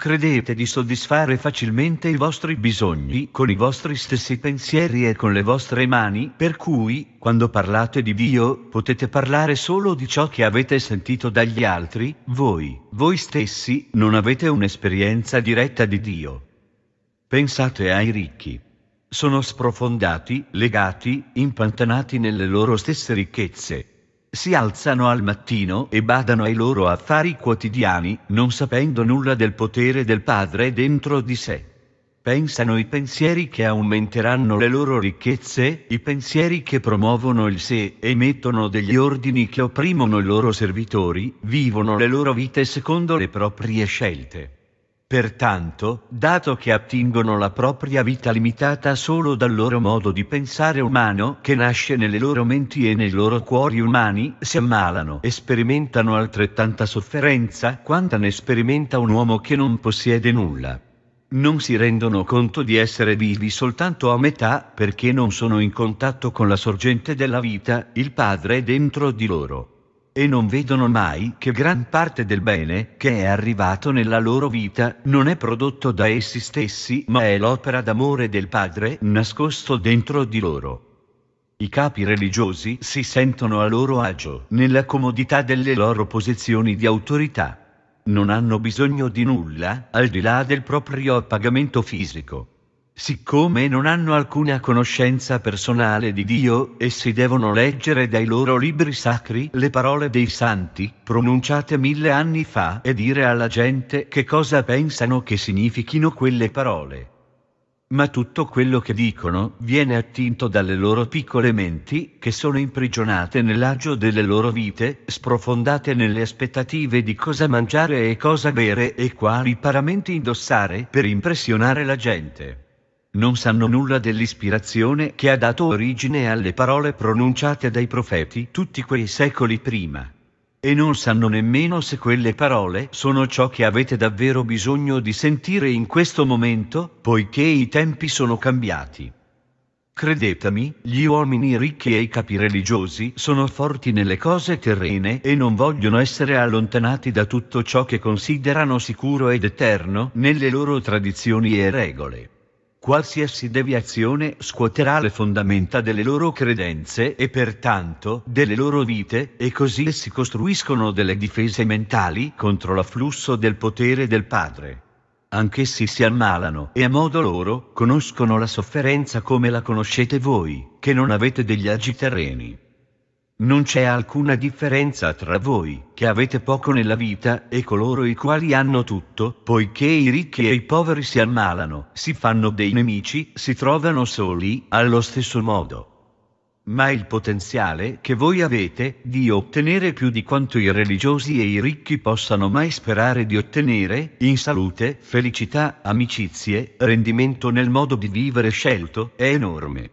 Credete di soddisfare facilmente i vostri bisogni con i vostri stessi pensieri e con le vostre mani, per cui, quando parlate di Dio, potete parlare solo di ciò che avete sentito dagli altri, voi, voi stessi, non avete un'esperienza diretta di Dio. Pensate ai ricchi. Sono sprofondati, legati, impantanati nelle loro stesse ricchezze, si alzano al mattino e badano ai loro affari quotidiani, non sapendo nulla del potere del Padre dentro di sé. Pensano i pensieri che aumenteranno le loro ricchezze, i pensieri che promuovono il sé emettono degli ordini che opprimono i loro servitori, vivono le loro vite secondo le proprie scelte. Pertanto, dato che attingono la propria vita limitata solo dal loro modo di pensare umano che nasce nelle loro menti e nei loro cuori umani, si ammalano e sperimentano altrettanta sofferenza quanta ne sperimenta un uomo che non possiede nulla. Non si rendono conto di essere vivi soltanto a metà perché non sono in contatto con la sorgente della vita, il Padre è dentro di loro e non vedono mai che gran parte del bene che è arrivato nella loro vita non è prodotto da essi stessi ma è l'opera d'amore del Padre nascosto dentro di loro. I capi religiosi si sentono a loro agio nella comodità delle loro posizioni di autorità. Non hanno bisogno di nulla, al di là del proprio pagamento fisico. Siccome non hanno alcuna conoscenza personale di Dio, essi devono leggere dai loro libri sacri le parole dei santi, pronunciate mille anni fa, e dire alla gente che cosa pensano che significhino quelle parole. Ma tutto quello che dicono viene attinto dalle loro piccole menti, che sono imprigionate nell'agio delle loro vite, sprofondate nelle aspettative di cosa mangiare e cosa bere e quali paramenti indossare per impressionare la gente. Non sanno nulla dell'ispirazione che ha dato origine alle parole pronunciate dai profeti tutti quei secoli prima. E non sanno nemmeno se quelle parole sono ciò che avete davvero bisogno di sentire in questo momento, poiché i tempi sono cambiati. Credetemi, gli uomini ricchi e i capireligiosi sono forti nelle cose terrene e non vogliono essere allontanati da tutto ciò che considerano sicuro ed eterno nelle loro tradizioni e regole. Qualsiasi deviazione scuoterà le fondamenta delle loro credenze e pertanto delle loro vite, e così essi costruiscono delle difese mentali contro l'afflusso del potere del Padre. Anch'essi si ammalano e a modo loro conoscono la sofferenza come la conoscete voi, che non avete degli agi terreni. Non c'è alcuna differenza tra voi, che avete poco nella vita, e coloro i quali hanno tutto, poiché i ricchi e i poveri si ammalano, si fanno dei nemici, si trovano soli, allo stesso modo. Ma il potenziale che voi avete di ottenere più di quanto i religiosi e i ricchi possano mai sperare di ottenere, in salute, felicità, amicizie, rendimento nel modo di vivere scelto, è enorme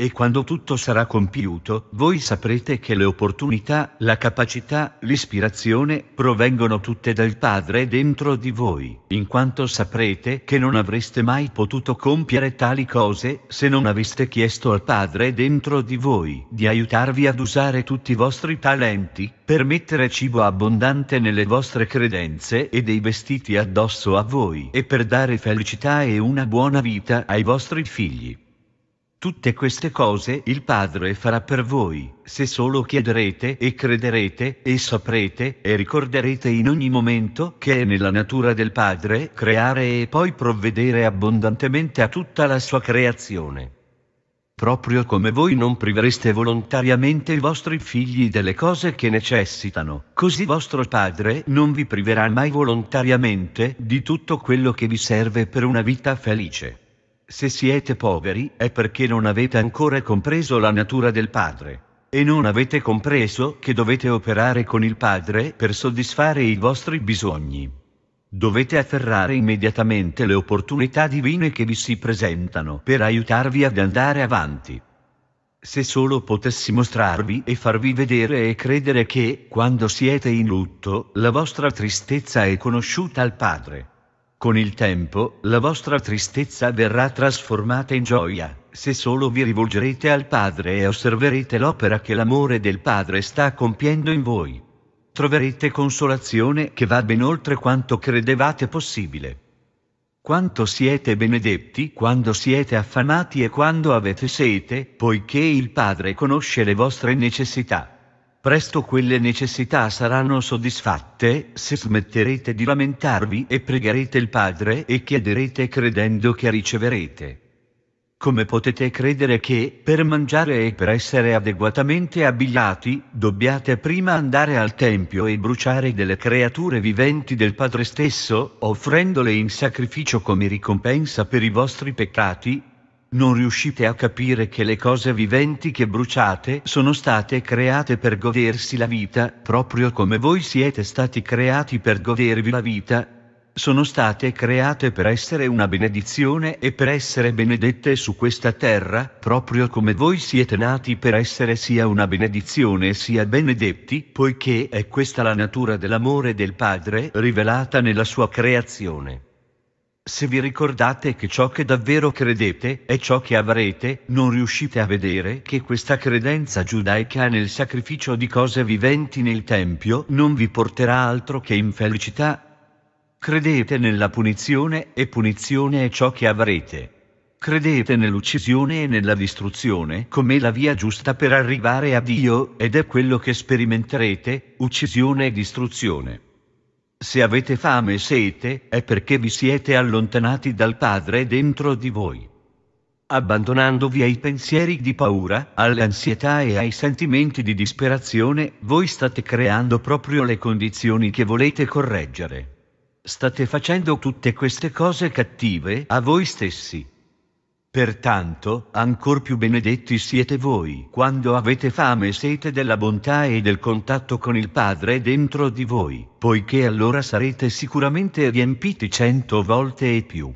e quando tutto sarà compiuto, voi saprete che le opportunità, la capacità, l'ispirazione provengono tutte dal Padre dentro di voi, in quanto saprete che non avreste mai potuto compiere tali cose se non aveste chiesto al Padre dentro di voi di aiutarvi ad usare tutti i vostri talenti per mettere cibo abbondante nelle vostre credenze e dei vestiti addosso a voi e per dare felicità e una buona vita ai vostri figli. Tutte queste cose il Padre farà per voi, se solo chiederete e crederete e saprete e ricorderete in ogni momento che è nella natura del Padre creare e poi provvedere abbondantemente a tutta la sua creazione. Proprio come voi non privereste volontariamente i vostri figli delle cose che necessitano, così vostro Padre non vi priverà mai volontariamente di tutto quello che vi serve per una vita felice. Se siete poveri è perché non avete ancora compreso la natura del Padre. E non avete compreso che dovete operare con il Padre per soddisfare i vostri bisogni. Dovete afferrare immediatamente le opportunità divine che vi si presentano per aiutarvi ad andare avanti. Se solo potessi mostrarvi e farvi vedere e credere che, quando siete in lutto, la vostra tristezza è conosciuta al Padre. Con il tempo, la vostra tristezza verrà trasformata in gioia, se solo vi rivolgerete al Padre e osserverete l'opera che l'amore del Padre sta compiendo in voi. Troverete consolazione che va ben oltre quanto credevate possibile. Quanto siete benedetti quando siete affamati e quando avete sete, poiché il Padre conosce le vostre necessità. Presto quelle necessità saranno soddisfatte, se smetterete di lamentarvi e pregherete il Padre e chiederete credendo che riceverete. Come potete credere che, per mangiare e per essere adeguatamente abbigliati, dobbiate prima andare al Tempio e bruciare delle creature viventi del Padre stesso, offrendole in sacrificio come ricompensa per i vostri peccati? Non riuscite a capire che le cose viventi che bruciate sono state create per godersi la vita, proprio come voi siete stati creati per godervi la vita? Sono state create per essere una benedizione e per essere benedette su questa terra, proprio come voi siete nati per essere sia una benedizione sia benedetti, poiché è questa la natura dell'amore del Padre rivelata nella sua creazione. Se vi ricordate che ciò che davvero credete è ciò che avrete, non riuscite a vedere che questa credenza giudaica nel sacrificio di cose viventi nel Tempio non vi porterà altro che infelicità? Credete nella punizione e punizione è ciò che avrete. Credete nell'uccisione e nella distruzione come la via giusta per arrivare a Dio ed è quello che sperimenterete, uccisione e distruzione. Se avete fame e sete, è perché vi siete allontanati dal Padre dentro di voi. Abbandonandovi ai pensieri di paura, all'ansietà e ai sentimenti di disperazione, voi state creando proprio le condizioni che volete correggere. State facendo tutte queste cose cattive a voi stessi. Pertanto, ancor più benedetti siete voi quando avete fame e sete della bontà e del contatto con il Padre dentro di voi, poiché allora sarete sicuramente riempiti cento volte e più.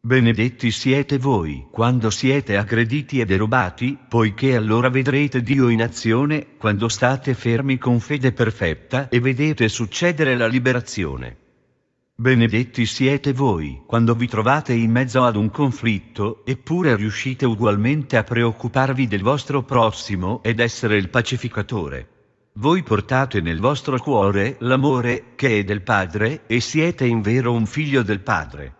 Benedetti siete voi quando siete aggrediti e derubati, poiché allora vedrete Dio in azione, quando state fermi con fede perfetta e vedete succedere la liberazione. Benedetti siete voi quando vi trovate in mezzo ad un conflitto, eppure riuscite ugualmente a preoccuparvi del vostro prossimo ed essere il pacificatore. Voi portate nel vostro cuore l'amore che è del Padre e siete in vero un figlio del Padre.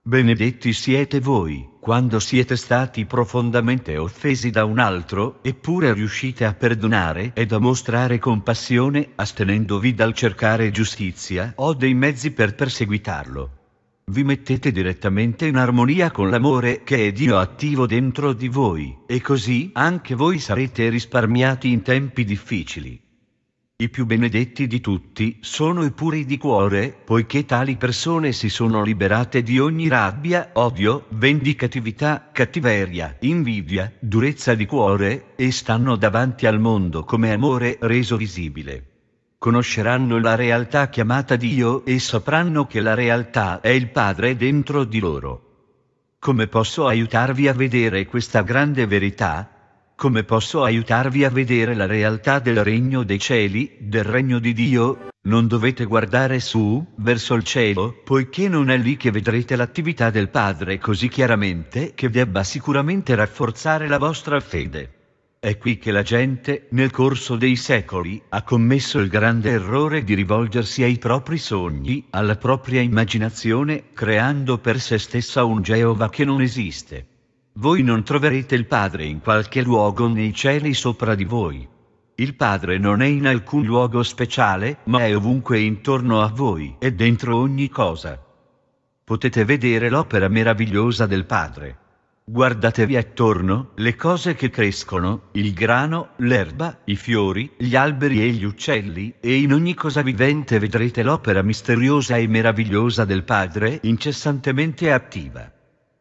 Benedetti siete voi quando siete stati profondamente offesi da un altro, eppure riuscite a perdonare ed a mostrare compassione, astenendovi dal cercare giustizia o dei mezzi per perseguitarlo. Vi mettete direttamente in armonia con l'amore che è Dio attivo dentro di voi, e così anche voi sarete risparmiati in tempi difficili. I più benedetti di tutti sono i puri di cuore, poiché tali persone si sono liberate di ogni rabbia, odio, vendicatività, cattiveria, invidia, durezza di cuore, e stanno davanti al mondo come amore reso visibile. Conosceranno la realtà chiamata Dio e sapranno che la realtà è il Padre dentro di loro. Come posso aiutarvi a vedere questa grande verità? Come posso aiutarvi a vedere la realtà del regno dei cieli, del regno di Dio? Non dovete guardare su, verso il cielo, poiché non è lì che vedrete l'attività del Padre così chiaramente che debba sicuramente rafforzare la vostra fede. È qui che la gente, nel corso dei secoli, ha commesso il grande errore di rivolgersi ai propri sogni, alla propria immaginazione, creando per se stessa un Geova che non esiste. Voi non troverete il Padre in qualche luogo nei cieli sopra di voi. Il Padre non è in alcun luogo speciale, ma è ovunque intorno a voi e dentro ogni cosa. Potete vedere l'opera meravigliosa del Padre. Guardatevi attorno, le cose che crescono, il grano, l'erba, i fiori, gli alberi e gli uccelli, e in ogni cosa vivente vedrete l'opera misteriosa e meravigliosa del Padre incessantemente attiva.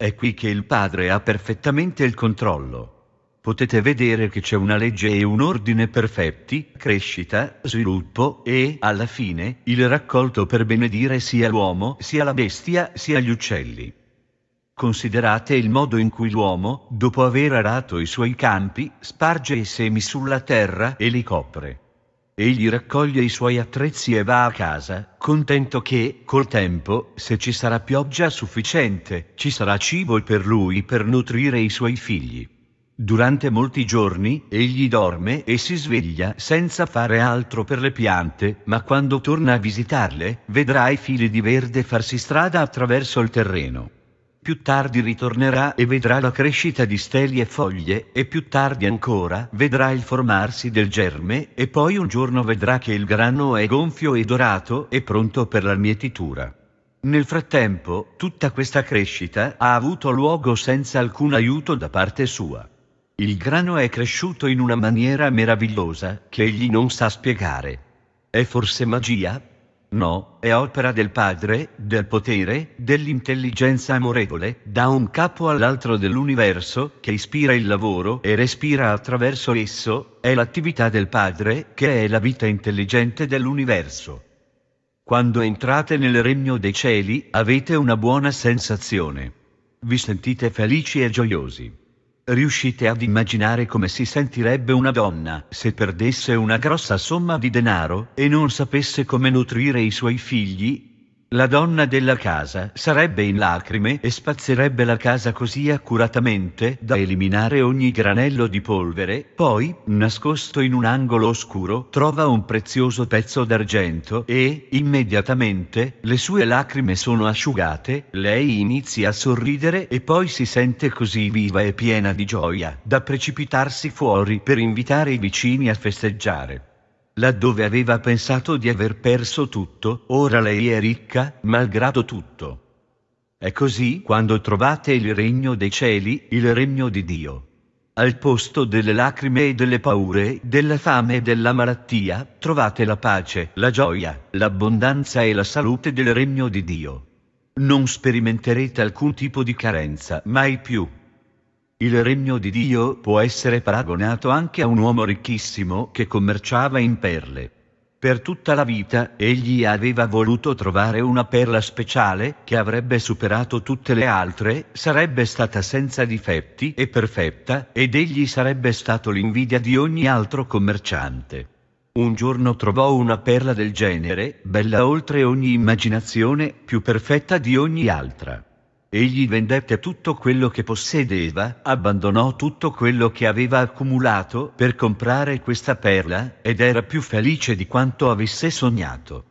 È qui che il padre ha perfettamente il controllo. Potete vedere che c'è una legge e un ordine perfetti, crescita, sviluppo e, alla fine, il raccolto per benedire sia l'uomo, sia la bestia, sia gli uccelli. Considerate il modo in cui l'uomo, dopo aver arato i suoi campi, sparge i semi sulla terra e li copre. Egli raccoglie i suoi attrezzi e va a casa, contento che, col tempo, se ci sarà pioggia sufficiente, ci sarà cibo per lui per nutrire i suoi figli. Durante molti giorni, egli dorme e si sveglia senza fare altro per le piante, ma quando torna a visitarle, vedrà i fili di verde farsi strada attraverso il terreno. Più tardi ritornerà e vedrà la crescita di steli e foglie, e più tardi ancora vedrà il formarsi del germe, e poi un giorno vedrà che il grano è gonfio e dorato e pronto per la mietitura. Nel frattempo, tutta questa crescita ha avuto luogo senza alcun aiuto da parte sua. Il grano è cresciuto in una maniera meravigliosa che egli non sa spiegare. È forse magia? No, è opera del padre, del potere, dell'intelligenza amorevole, da un capo all'altro dell'universo, che ispira il lavoro e respira attraverso esso, è l'attività del padre, che è la vita intelligente dell'universo. Quando entrate nel regno dei cieli, avete una buona sensazione. Vi sentite felici e gioiosi. Riuscite ad immaginare come si sentirebbe una donna se perdesse una grossa somma di denaro e non sapesse come nutrire i suoi figli? la donna della casa sarebbe in lacrime e spazzerebbe la casa così accuratamente da eliminare ogni granello di polvere, poi, nascosto in un angolo oscuro, trova un prezioso pezzo d'argento e, immediatamente, le sue lacrime sono asciugate, lei inizia a sorridere e poi si sente così viva e piena di gioia da precipitarsi fuori per invitare i vicini a festeggiare laddove aveva pensato di aver perso tutto, ora lei è ricca, malgrado tutto. È così quando trovate il regno dei cieli, il regno di Dio. Al posto delle lacrime e delle paure, della fame e della malattia, trovate la pace, la gioia, l'abbondanza e la salute del regno di Dio. Non sperimenterete alcun tipo di carenza mai più. Il regno di Dio può essere paragonato anche a un uomo ricchissimo che commerciava in perle. Per tutta la vita egli aveva voluto trovare una perla speciale che avrebbe superato tutte le altre, sarebbe stata senza difetti e perfetta, ed egli sarebbe stato l'invidia di ogni altro commerciante. Un giorno trovò una perla del genere, bella oltre ogni immaginazione, più perfetta di ogni altra. Egli vendette tutto quello che possedeva, abbandonò tutto quello che aveva accumulato per comprare questa perla, ed era più felice di quanto avesse sognato.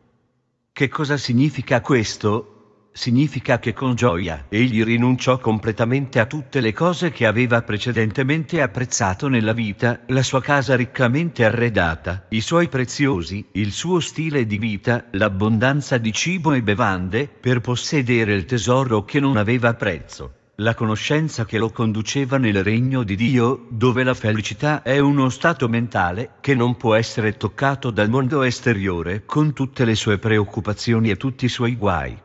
Che cosa significa questo? significa che con gioia egli rinunciò completamente a tutte le cose che aveva precedentemente apprezzato nella vita, la sua casa riccamente arredata, i suoi preziosi, il suo stile di vita, l'abbondanza di cibo e bevande, per possedere il tesoro che non aveva prezzo. La conoscenza che lo conduceva nel regno di Dio, dove la felicità è uno stato mentale che non può essere toccato dal mondo esteriore con tutte le sue preoccupazioni e tutti i suoi guai.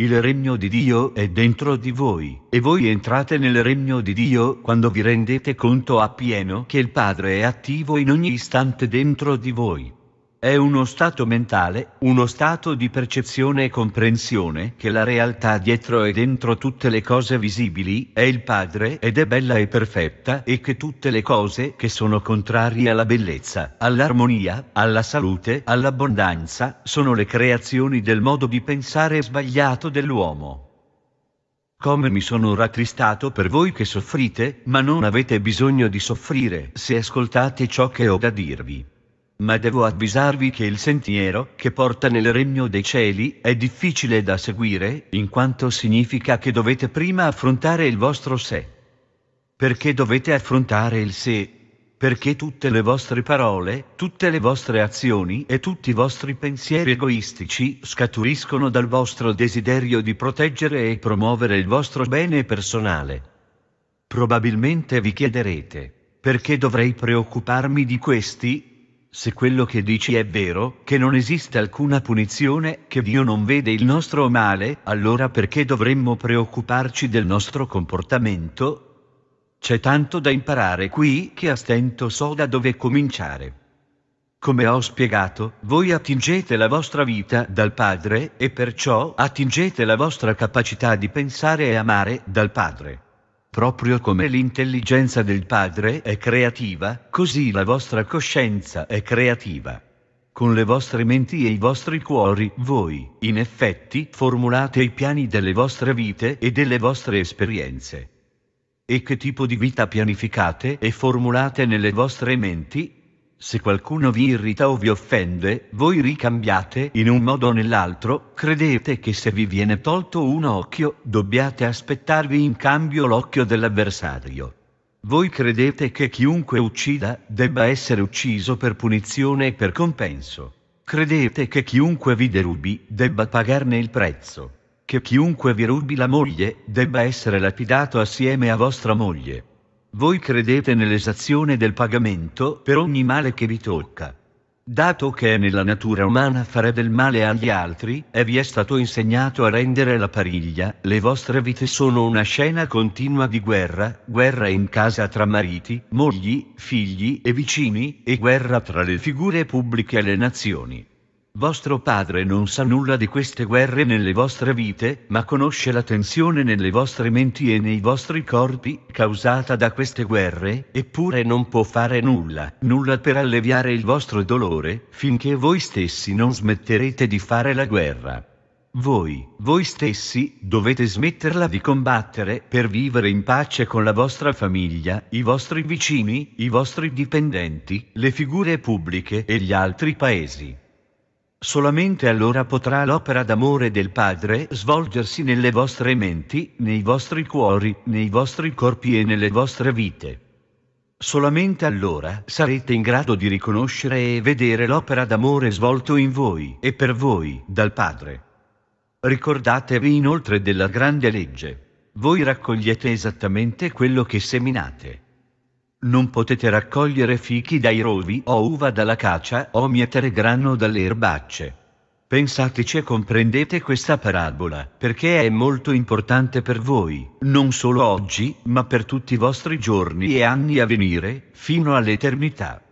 Il regno di Dio è dentro di voi, e voi entrate nel regno di Dio quando vi rendete conto appieno che il Padre è attivo in ogni istante dentro di voi. È uno stato mentale, uno stato di percezione e comprensione che la realtà dietro e dentro tutte le cose visibili è il Padre ed è bella e perfetta e che tutte le cose che sono contrarie alla bellezza, all'armonia, alla salute, all'abbondanza, sono le creazioni del modo di pensare sbagliato dell'uomo. Come mi sono rattristato per voi che soffrite, ma non avete bisogno di soffrire se ascoltate ciò che ho da dirvi ma devo avvisarvi che il sentiero che porta nel regno dei cieli è difficile da seguire, in quanto significa che dovete prima affrontare il vostro sé. Perché dovete affrontare il sé? Perché tutte le vostre parole, tutte le vostre azioni e tutti i vostri pensieri egoistici scaturiscono dal vostro desiderio di proteggere e promuovere il vostro bene personale. Probabilmente vi chiederete, perché dovrei preoccuparmi di questi, se quello che dici è vero, che non esiste alcuna punizione, che Dio non vede il nostro male, allora perché dovremmo preoccuparci del nostro comportamento? C'è tanto da imparare qui che a stento so da dove cominciare. Come ho spiegato, voi attingete la vostra vita dal Padre e perciò attingete la vostra capacità di pensare e amare dal Padre. Proprio come l'intelligenza del Padre è creativa, così la vostra coscienza è creativa. Con le vostre menti e i vostri cuori, voi, in effetti, formulate i piani delle vostre vite e delle vostre esperienze. E che tipo di vita pianificate e formulate nelle vostre menti? Se qualcuno vi irrita o vi offende, voi ricambiate in un modo o nell'altro, credete che se vi viene tolto un occhio, dobbiate aspettarvi in cambio l'occhio dell'avversario. Voi credete che chiunque uccida debba essere ucciso per punizione e per compenso. Credete che chiunque vi derubi debba pagarne il prezzo. Che chiunque vi rubi la moglie debba essere lapidato assieme a vostra moglie. Voi credete nell'esazione del pagamento per ogni male che vi tocca. Dato che è nella natura umana fare del male agli altri, e vi è stato insegnato a rendere la pariglia, le vostre vite sono una scena continua di guerra, guerra in casa tra mariti, mogli, figli e vicini, e guerra tra le figure pubbliche e le nazioni. Vostro padre non sa nulla di queste guerre nelle vostre vite, ma conosce la tensione nelle vostre menti e nei vostri corpi causata da queste guerre, eppure non può fare nulla, nulla per alleviare il vostro dolore, finché voi stessi non smetterete di fare la guerra. Voi, voi stessi, dovete smetterla di combattere per vivere in pace con la vostra famiglia, i vostri vicini, i vostri dipendenti, le figure pubbliche e gli altri paesi. Solamente allora potrà l'opera d'amore del Padre svolgersi nelle vostre menti, nei vostri cuori, nei vostri corpi e nelle vostre vite. Solamente allora sarete in grado di riconoscere e vedere l'opera d'amore svolto in voi e per voi dal Padre. Ricordatevi inoltre della grande legge. Voi raccogliete esattamente quello che seminate. Non potete raccogliere fichi dai rovi o uva dalla caccia o mietere grano dalle erbacce. Pensateci e comprendete questa parabola, perché è molto importante per voi, non solo oggi, ma per tutti i vostri giorni e anni a venire, fino all'eternità.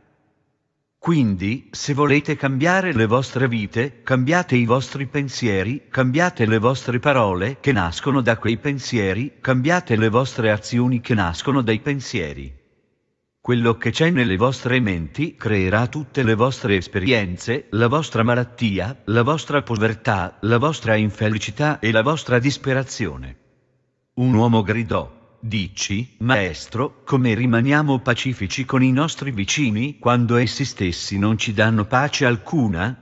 Quindi, se volete cambiare le vostre vite, cambiate i vostri pensieri, cambiate le vostre parole che nascono da quei pensieri, cambiate le vostre azioni che nascono dai pensieri. Quello che c'è nelle vostre menti creerà tutte le vostre esperienze, la vostra malattia, la vostra povertà, la vostra infelicità e la vostra disperazione. Un uomo gridò, dici, maestro, come rimaniamo pacifici con i nostri vicini quando essi stessi non ci danno pace alcuna?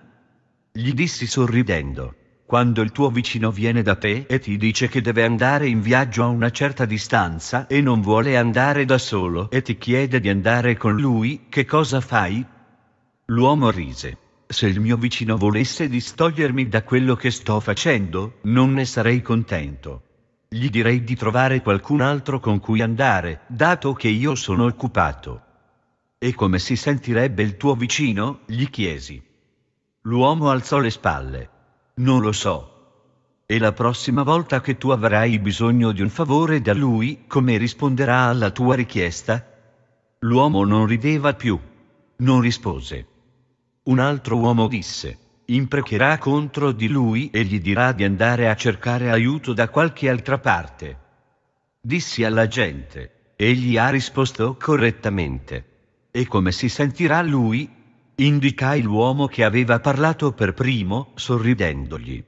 Gli dissi sorridendo. Quando il tuo vicino viene da te e ti dice che deve andare in viaggio a una certa distanza e non vuole andare da solo e ti chiede di andare con lui, che cosa fai? L'uomo rise. Se il mio vicino volesse distogliermi da quello che sto facendo, non ne sarei contento. Gli direi di trovare qualcun altro con cui andare, dato che io sono occupato. E come si sentirebbe il tuo vicino? gli chiesi. L'uomo alzò le spalle. Non lo so. E la prossima volta che tu avrai bisogno di un favore da lui, come risponderà alla tua richiesta? L'uomo non rideva più. Non rispose. Un altro uomo disse imprecherà contro di lui e gli dirà di andare a cercare aiuto da qualche altra parte. Dissi alla gente, egli ha risposto correttamente. E come si sentirà lui? Indicai l'uomo che aveva parlato per primo, sorridendogli.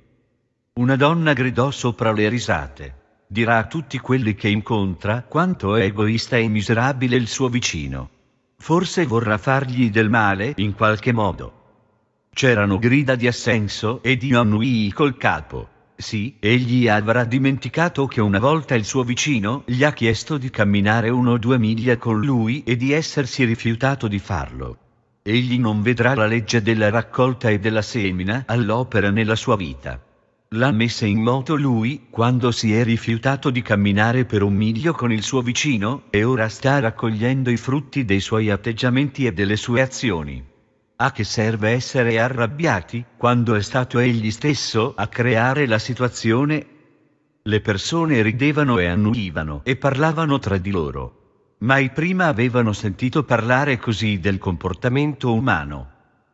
Una donna gridò sopra le risate. Dirà a tutti quelli che incontra quanto è egoista e miserabile il suo vicino. Forse vorrà fargli del male in qualche modo. C'erano grida di assenso ed io annuii col capo. Sì, egli avrà dimenticato che una volta il suo vicino gli ha chiesto di camminare uno o due miglia con lui e di essersi rifiutato di farlo. Egli non vedrà la legge della raccolta e della semina all'opera nella sua vita. L'ha messa in moto lui, quando si è rifiutato di camminare per un miglio con il suo vicino, e ora sta raccogliendo i frutti dei suoi atteggiamenti e delle sue azioni. A che serve essere arrabbiati, quando è stato egli stesso a creare la situazione? Le persone ridevano e annuivano e parlavano tra di loro mai prima avevano sentito parlare così del comportamento umano.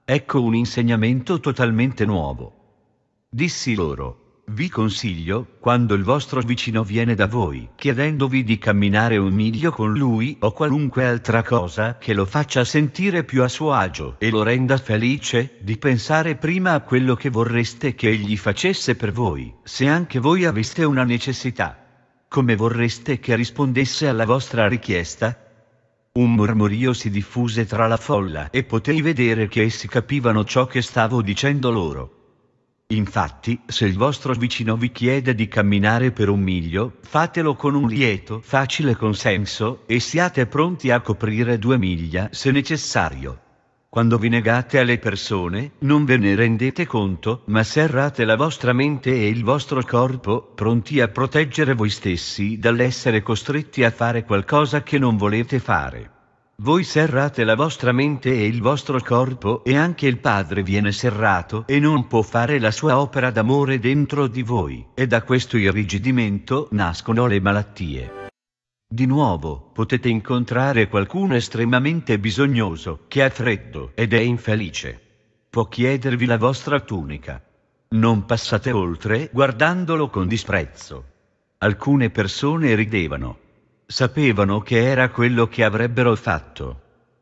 Ecco un insegnamento totalmente nuovo. Dissi loro, vi consiglio, quando il vostro vicino viene da voi, chiedendovi di camminare un miglio con lui o qualunque altra cosa che lo faccia sentire più a suo agio e lo renda felice, di pensare prima a quello che vorreste che egli facesse per voi, se anche voi aveste una necessità. Come vorreste che rispondesse alla vostra richiesta? Un mormorio si diffuse tra la folla e potei vedere che essi capivano ciò che stavo dicendo loro. Infatti, se il vostro vicino vi chiede di camminare per un miglio, fatelo con un lieto, facile consenso, e siate pronti a coprire due miglia se necessario. Quando vi negate alle persone, non ve ne rendete conto, ma serrate la vostra mente e il vostro corpo, pronti a proteggere voi stessi dall'essere costretti a fare qualcosa che non volete fare. Voi serrate la vostra mente e il vostro corpo e anche il Padre viene serrato e non può fare la sua opera d'amore dentro di voi, e da questo irrigidimento nascono le malattie. Di nuovo, potete incontrare qualcuno estremamente bisognoso, che ha freddo ed è infelice. Può chiedervi la vostra tunica. Non passate oltre guardandolo con disprezzo. Alcune persone ridevano. Sapevano che era quello che avrebbero fatto.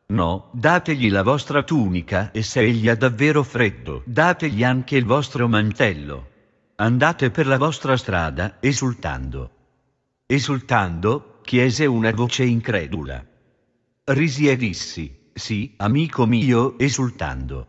No, dategli la vostra tunica e se egli ha davvero freddo, dategli anche il vostro mantello. Andate per la vostra strada, esultando. Esultando, chiese una voce incredula. Risi e dissi, sì, amico mio, esultando.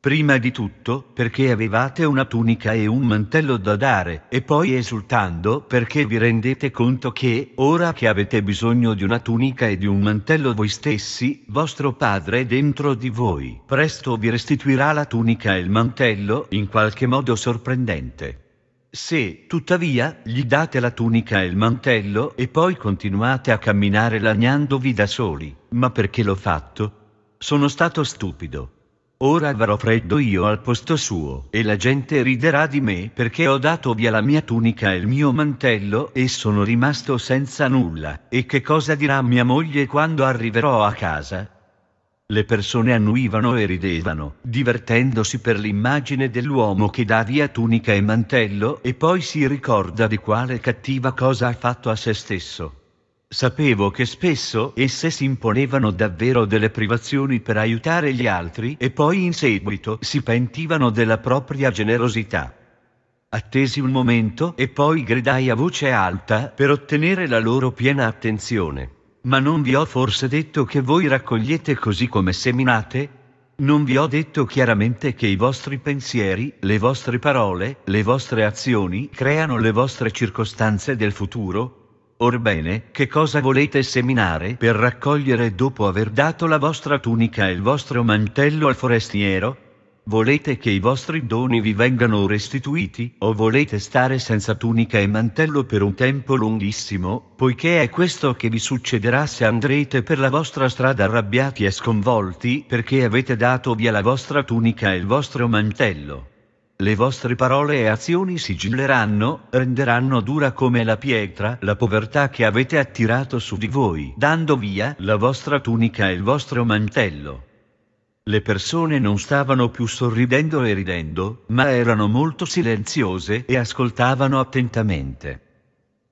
Prima di tutto, perché avevate una tunica e un mantello da dare, e poi esultando perché vi rendete conto che, ora che avete bisogno di una tunica e di un mantello voi stessi, vostro padre dentro di voi, presto vi restituirà la tunica e il mantello in qualche modo sorprendente. Se, tuttavia, gli date la tunica e il mantello e poi continuate a camminare lagnandovi da soli, ma perché l'ho fatto? Sono stato stupido. Ora avrò freddo io al posto suo, e la gente riderà di me perché ho dato via la mia tunica e il mio mantello e sono rimasto senza nulla. E che cosa dirà mia moglie quando arriverò a casa? Le persone annuivano e ridevano, divertendosi per l'immagine dell'uomo che dà via tunica e mantello e poi si ricorda di quale cattiva cosa ha fatto a se stesso. Sapevo che spesso esse si imponevano davvero delle privazioni per aiutare gli altri e poi in seguito si pentivano della propria generosità. Attesi un momento e poi gridai a voce alta per ottenere la loro piena attenzione. Ma non vi ho forse detto che voi raccogliete così come seminate? Non vi ho detto chiaramente che i vostri pensieri, le vostre parole, le vostre azioni creano le vostre circostanze del futuro? Orbene, che cosa volete seminare per raccogliere dopo aver dato la vostra tunica e il vostro mantello al forestiero? Volete che i vostri doni vi vengano restituiti, o volete stare senza tunica e mantello per un tempo lunghissimo, poiché è questo che vi succederà se andrete per la vostra strada arrabbiati e sconvolti perché avete dato via la vostra tunica e il vostro mantello. Le vostre parole e azioni sigilleranno, renderanno dura come la pietra la povertà che avete attirato su di voi, dando via la vostra tunica e il vostro mantello. Le persone non stavano più sorridendo e ridendo, ma erano molto silenziose e ascoltavano attentamente.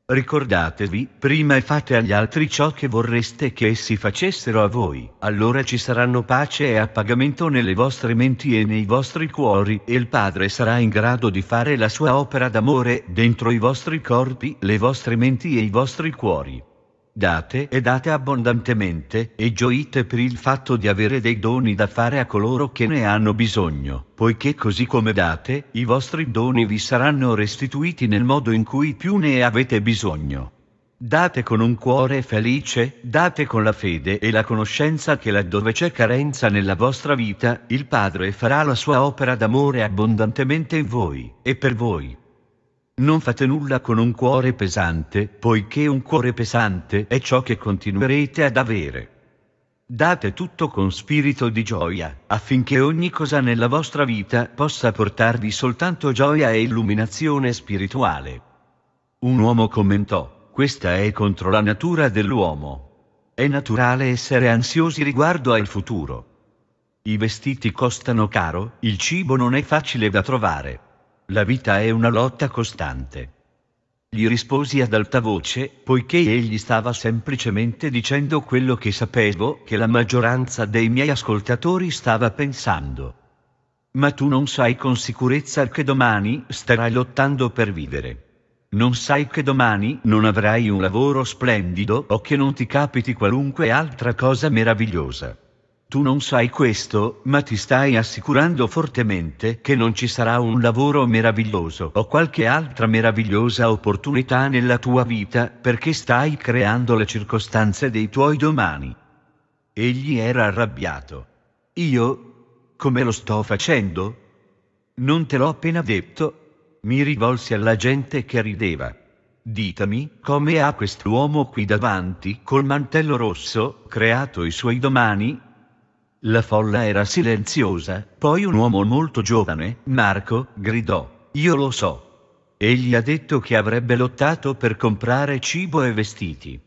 Ricordatevi, prima e fate agli altri ciò che vorreste che essi facessero a voi, allora ci saranno pace e appagamento nelle vostre menti e nei vostri cuori, e il Padre sarà in grado di fare la sua opera d'amore dentro i vostri corpi, le vostre menti e i vostri cuori date e date abbondantemente, e gioite per il fatto di avere dei doni da fare a coloro che ne hanno bisogno, poiché così come date, i vostri doni vi saranno restituiti nel modo in cui più ne avete bisogno. Date con un cuore felice, date con la fede e la conoscenza che laddove c'è carenza nella vostra vita, il Padre farà la sua opera d'amore abbondantemente in voi, e per voi. Non fate nulla con un cuore pesante, poiché un cuore pesante è ciò che continuerete ad avere. Date tutto con spirito di gioia, affinché ogni cosa nella vostra vita possa portarvi soltanto gioia e illuminazione spirituale. Un uomo commentò, questa è contro la natura dell'uomo. È naturale essere ansiosi riguardo al futuro. I vestiti costano caro, il cibo non è facile da trovare. La vita è una lotta costante. Gli risposi ad alta voce, poiché egli stava semplicemente dicendo quello che sapevo che la maggioranza dei miei ascoltatori stava pensando. Ma tu non sai con sicurezza che domani starai lottando per vivere. Non sai che domani non avrai un lavoro splendido o che non ti capiti qualunque altra cosa meravigliosa. Tu non sai questo, ma ti stai assicurando fortemente che non ci sarà un lavoro meraviglioso o qualche altra meravigliosa opportunità nella tua vita, perché stai creando le circostanze dei tuoi domani. Egli era arrabbiato. Io? Come lo sto facendo? Non te l'ho appena detto? Mi rivolsi alla gente che rideva. Ditemi, come ha quest'uomo qui davanti, col mantello rosso, creato i suoi domani, la folla era silenziosa, poi un uomo molto giovane, Marco, gridò, io lo so. Egli ha detto che avrebbe lottato per comprare cibo e vestiti.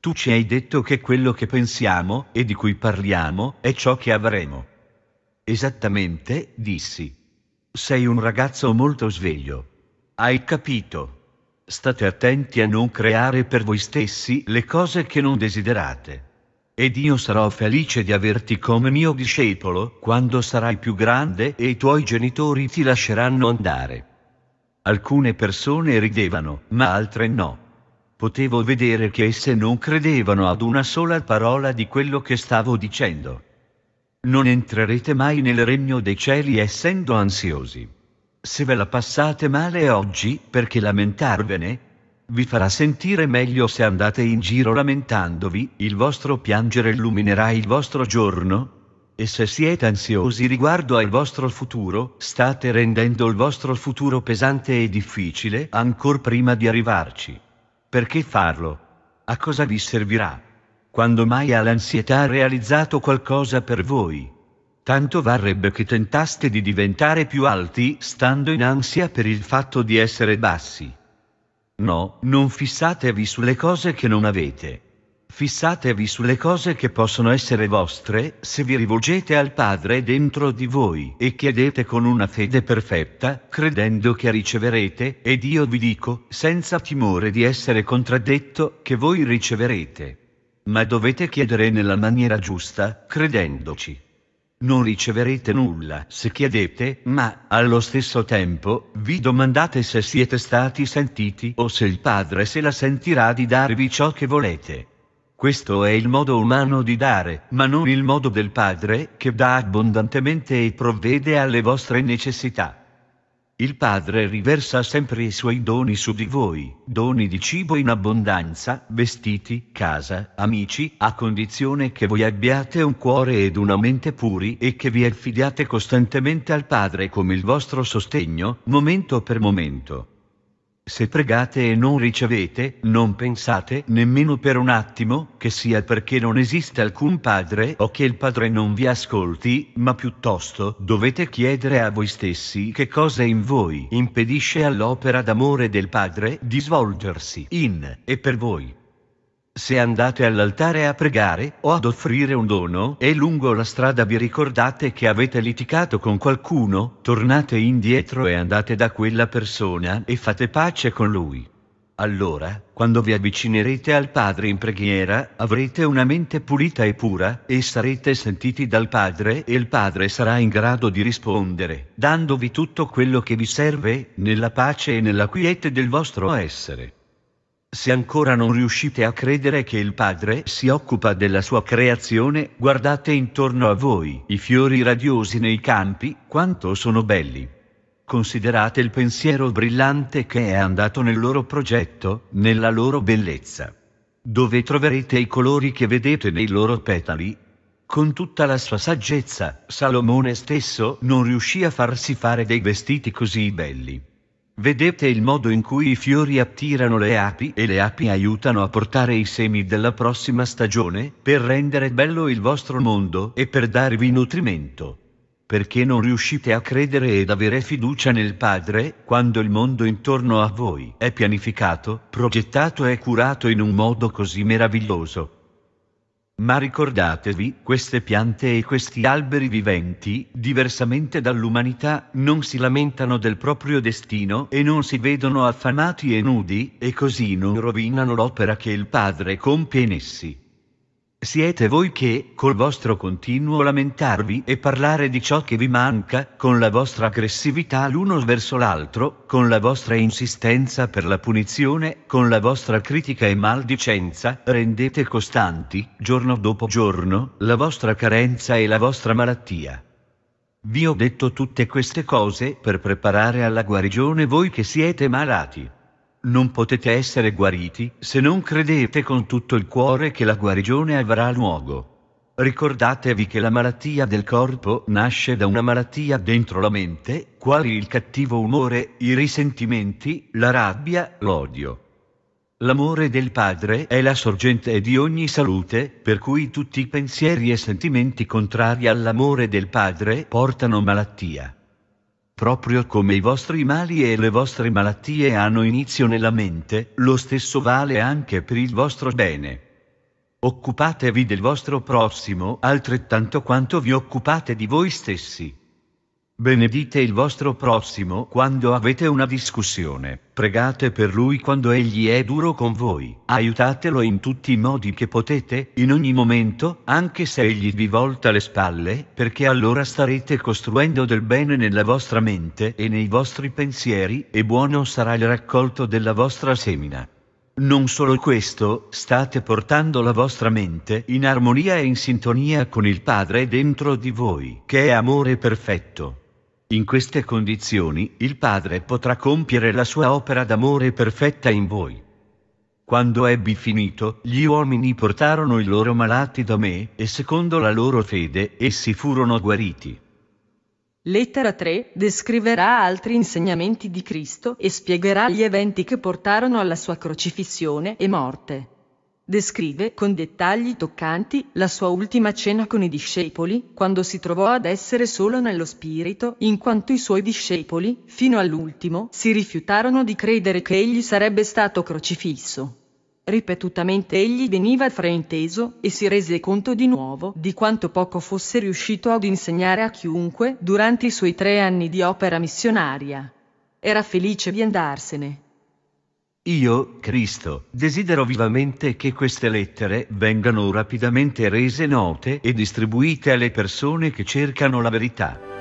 Tu ci hai detto che quello che pensiamo e di cui parliamo è ciò che avremo. Esattamente, dissi. Sei un ragazzo molto sveglio. Hai capito. State attenti a non creare per voi stessi le cose che non desiderate ed io sarò felice di averti come mio discepolo quando sarai più grande e i tuoi genitori ti lasceranno andare. Alcune persone ridevano, ma altre no. Potevo vedere che esse non credevano ad una sola parola di quello che stavo dicendo. Non entrerete mai nel regno dei cieli essendo ansiosi. Se ve la passate male oggi, perché lamentarvene, vi farà sentire meglio se andate in giro lamentandovi, il vostro piangere illuminerà il vostro giorno. E se siete ansiosi riguardo al vostro futuro, state rendendo il vostro futuro pesante e difficile ancora prima di arrivarci. Perché farlo? A cosa vi servirà? Quando mai ha l'ansietà realizzato qualcosa per voi? Tanto varrebbe che tentaste di diventare più alti stando in ansia per il fatto di essere bassi. No, non fissatevi sulle cose che non avete. Fissatevi sulle cose che possono essere vostre se vi rivolgete al Padre dentro di voi e chiedete con una fede perfetta, credendo che riceverete, ed io vi dico, senza timore di essere contraddetto, che voi riceverete. Ma dovete chiedere nella maniera giusta, credendoci. Non riceverete nulla se chiedete, ma, allo stesso tempo, vi domandate se siete stati sentiti o se il Padre se la sentirà di darvi ciò che volete. Questo è il modo umano di dare, ma non il modo del Padre, che dà abbondantemente e provvede alle vostre necessità. Il Padre riversa sempre i suoi doni su di voi, doni di cibo in abbondanza, vestiti, casa, amici, a condizione che voi abbiate un cuore ed una mente puri e che vi affidiate costantemente al Padre come il vostro sostegno, momento per momento. Se pregate e non ricevete, non pensate nemmeno per un attimo che sia perché non esiste alcun padre o che il padre non vi ascolti, ma piuttosto dovete chiedere a voi stessi che cosa in voi impedisce all'opera d'amore del padre di svolgersi in e per voi. Se andate all'altare a pregare o ad offrire un dono e lungo la strada vi ricordate che avete litigato con qualcuno, tornate indietro e andate da quella persona e fate pace con lui. Allora, quando vi avvicinerete al Padre in preghiera, avrete una mente pulita e pura, e sarete sentiti dal Padre e il Padre sarà in grado di rispondere, dandovi tutto quello che vi serve, nella pace e nella quiete del vostro essere. Se ancora non riuscite a credere che il Padre si occupa della sua creazione, guardate intorno a voi, i fiori radiosi nei campi, quanto sono belli. Considerate il pensiero brillante che è andato nel loro progetto, nella loro bellezza. Dove troverete i colori che vedete nei loro petali? Con tutta la sua saggezza, Salomone stesso non riuscì a farsi fare dei vestiti così belli. Vedete il modo in cui i fiori attirano le api e le api aiutano a portare i semi della prossima stagione per rendere bello il vostro mondo e per darvi nutrimento. Perché non riuscite a credere ed avere fiducia nel Padre quando il mondo intorno a voi è pianificato, progettato e curato in un modo così meraviglioso? Ma ricordatevi, queste piante e questi alberi viventi, diversamente dall'umanità, non si lamentano del proprio destino e non si vedono affamati e nudi, e così non rovinano l'opera che il Padre compie in essi. Siete voi che, col vostro continuo lamentarvi e parlare di ciò che vi manca, con la vostra aggressività l'uno verso l'altro, con la vostra insistenza per la punizione, con la vostra critica e maldicenza, rendete costanti, giorno dopo giorno, la vostra carenza e la vostra malattia. Vi ho detto tutte queste cose per preparare alla guarigione voi che siete malati. Non potete essere guariti se non credete con tutto il cuore che la guarigione avrà luogo. Ricordatevi che la malattia del corpo nasce da una malattia dentro la mente, quali il cattivo umore, i risentimenti, la rabbia, l'odio. L'amore del Padre è la sorgente di ogni salute, per cui tutti i pensieri e sentimenti contrari all'amore del Padre portano malattia. Proprio come i vostri mali e le vostre malattie hanno inizio nella mente, lo stesso vale anche per il vostro bene. Occupatevi del vostro prossimo altrettanto quanto vi occupate di voi stessi. Benedite il vostro prossimo quando avete una discussione, pregate per lui quando egli è duro con voi, aiutatelo in tutti i modi che potete, in ogni momento, anche se egli vi volta le spalle, perché allora starete costruendo del bene nella vostra mente e nei vostri pensieri, e buono sarà il raccolto della vostra semina. Non solo questo, state portando la vostra mente in armonia e in sintonia con il Padre dentro di voi, che è amore perfetto. In queste condizioni il Padre potrà compiere la sua opera d'amore perfetta in voi. Quando ebbi finito, gli uomini portarono i loro malati da me, e secondo la loro fede essi furono guariti. Lettera 3 descriverà altri insegnamenti di Cristo e spiegherà gli eventi che portarono alla sua crocifissione e morte. Descrive con dettagli toccanti la sua ultima cena con i discepoli, quando si trovò ad essere solo nello spirito, in quanto i suoi discepoli, fino all'ultimo, si rifiutarono di credere che egli sarebbe stato crocifisso. Ripetutamente egli veniva frainteso e si rese conto di nuovo di quanto poco fosse riuscito ad insegnare a chiunque durante i suoi tre anni di opera missionaria. Era felice di andarsene io, Cristo, desidero vivamente che queste lettere vengano rapidamente rese note e distribuite alle persone che cercano la verità.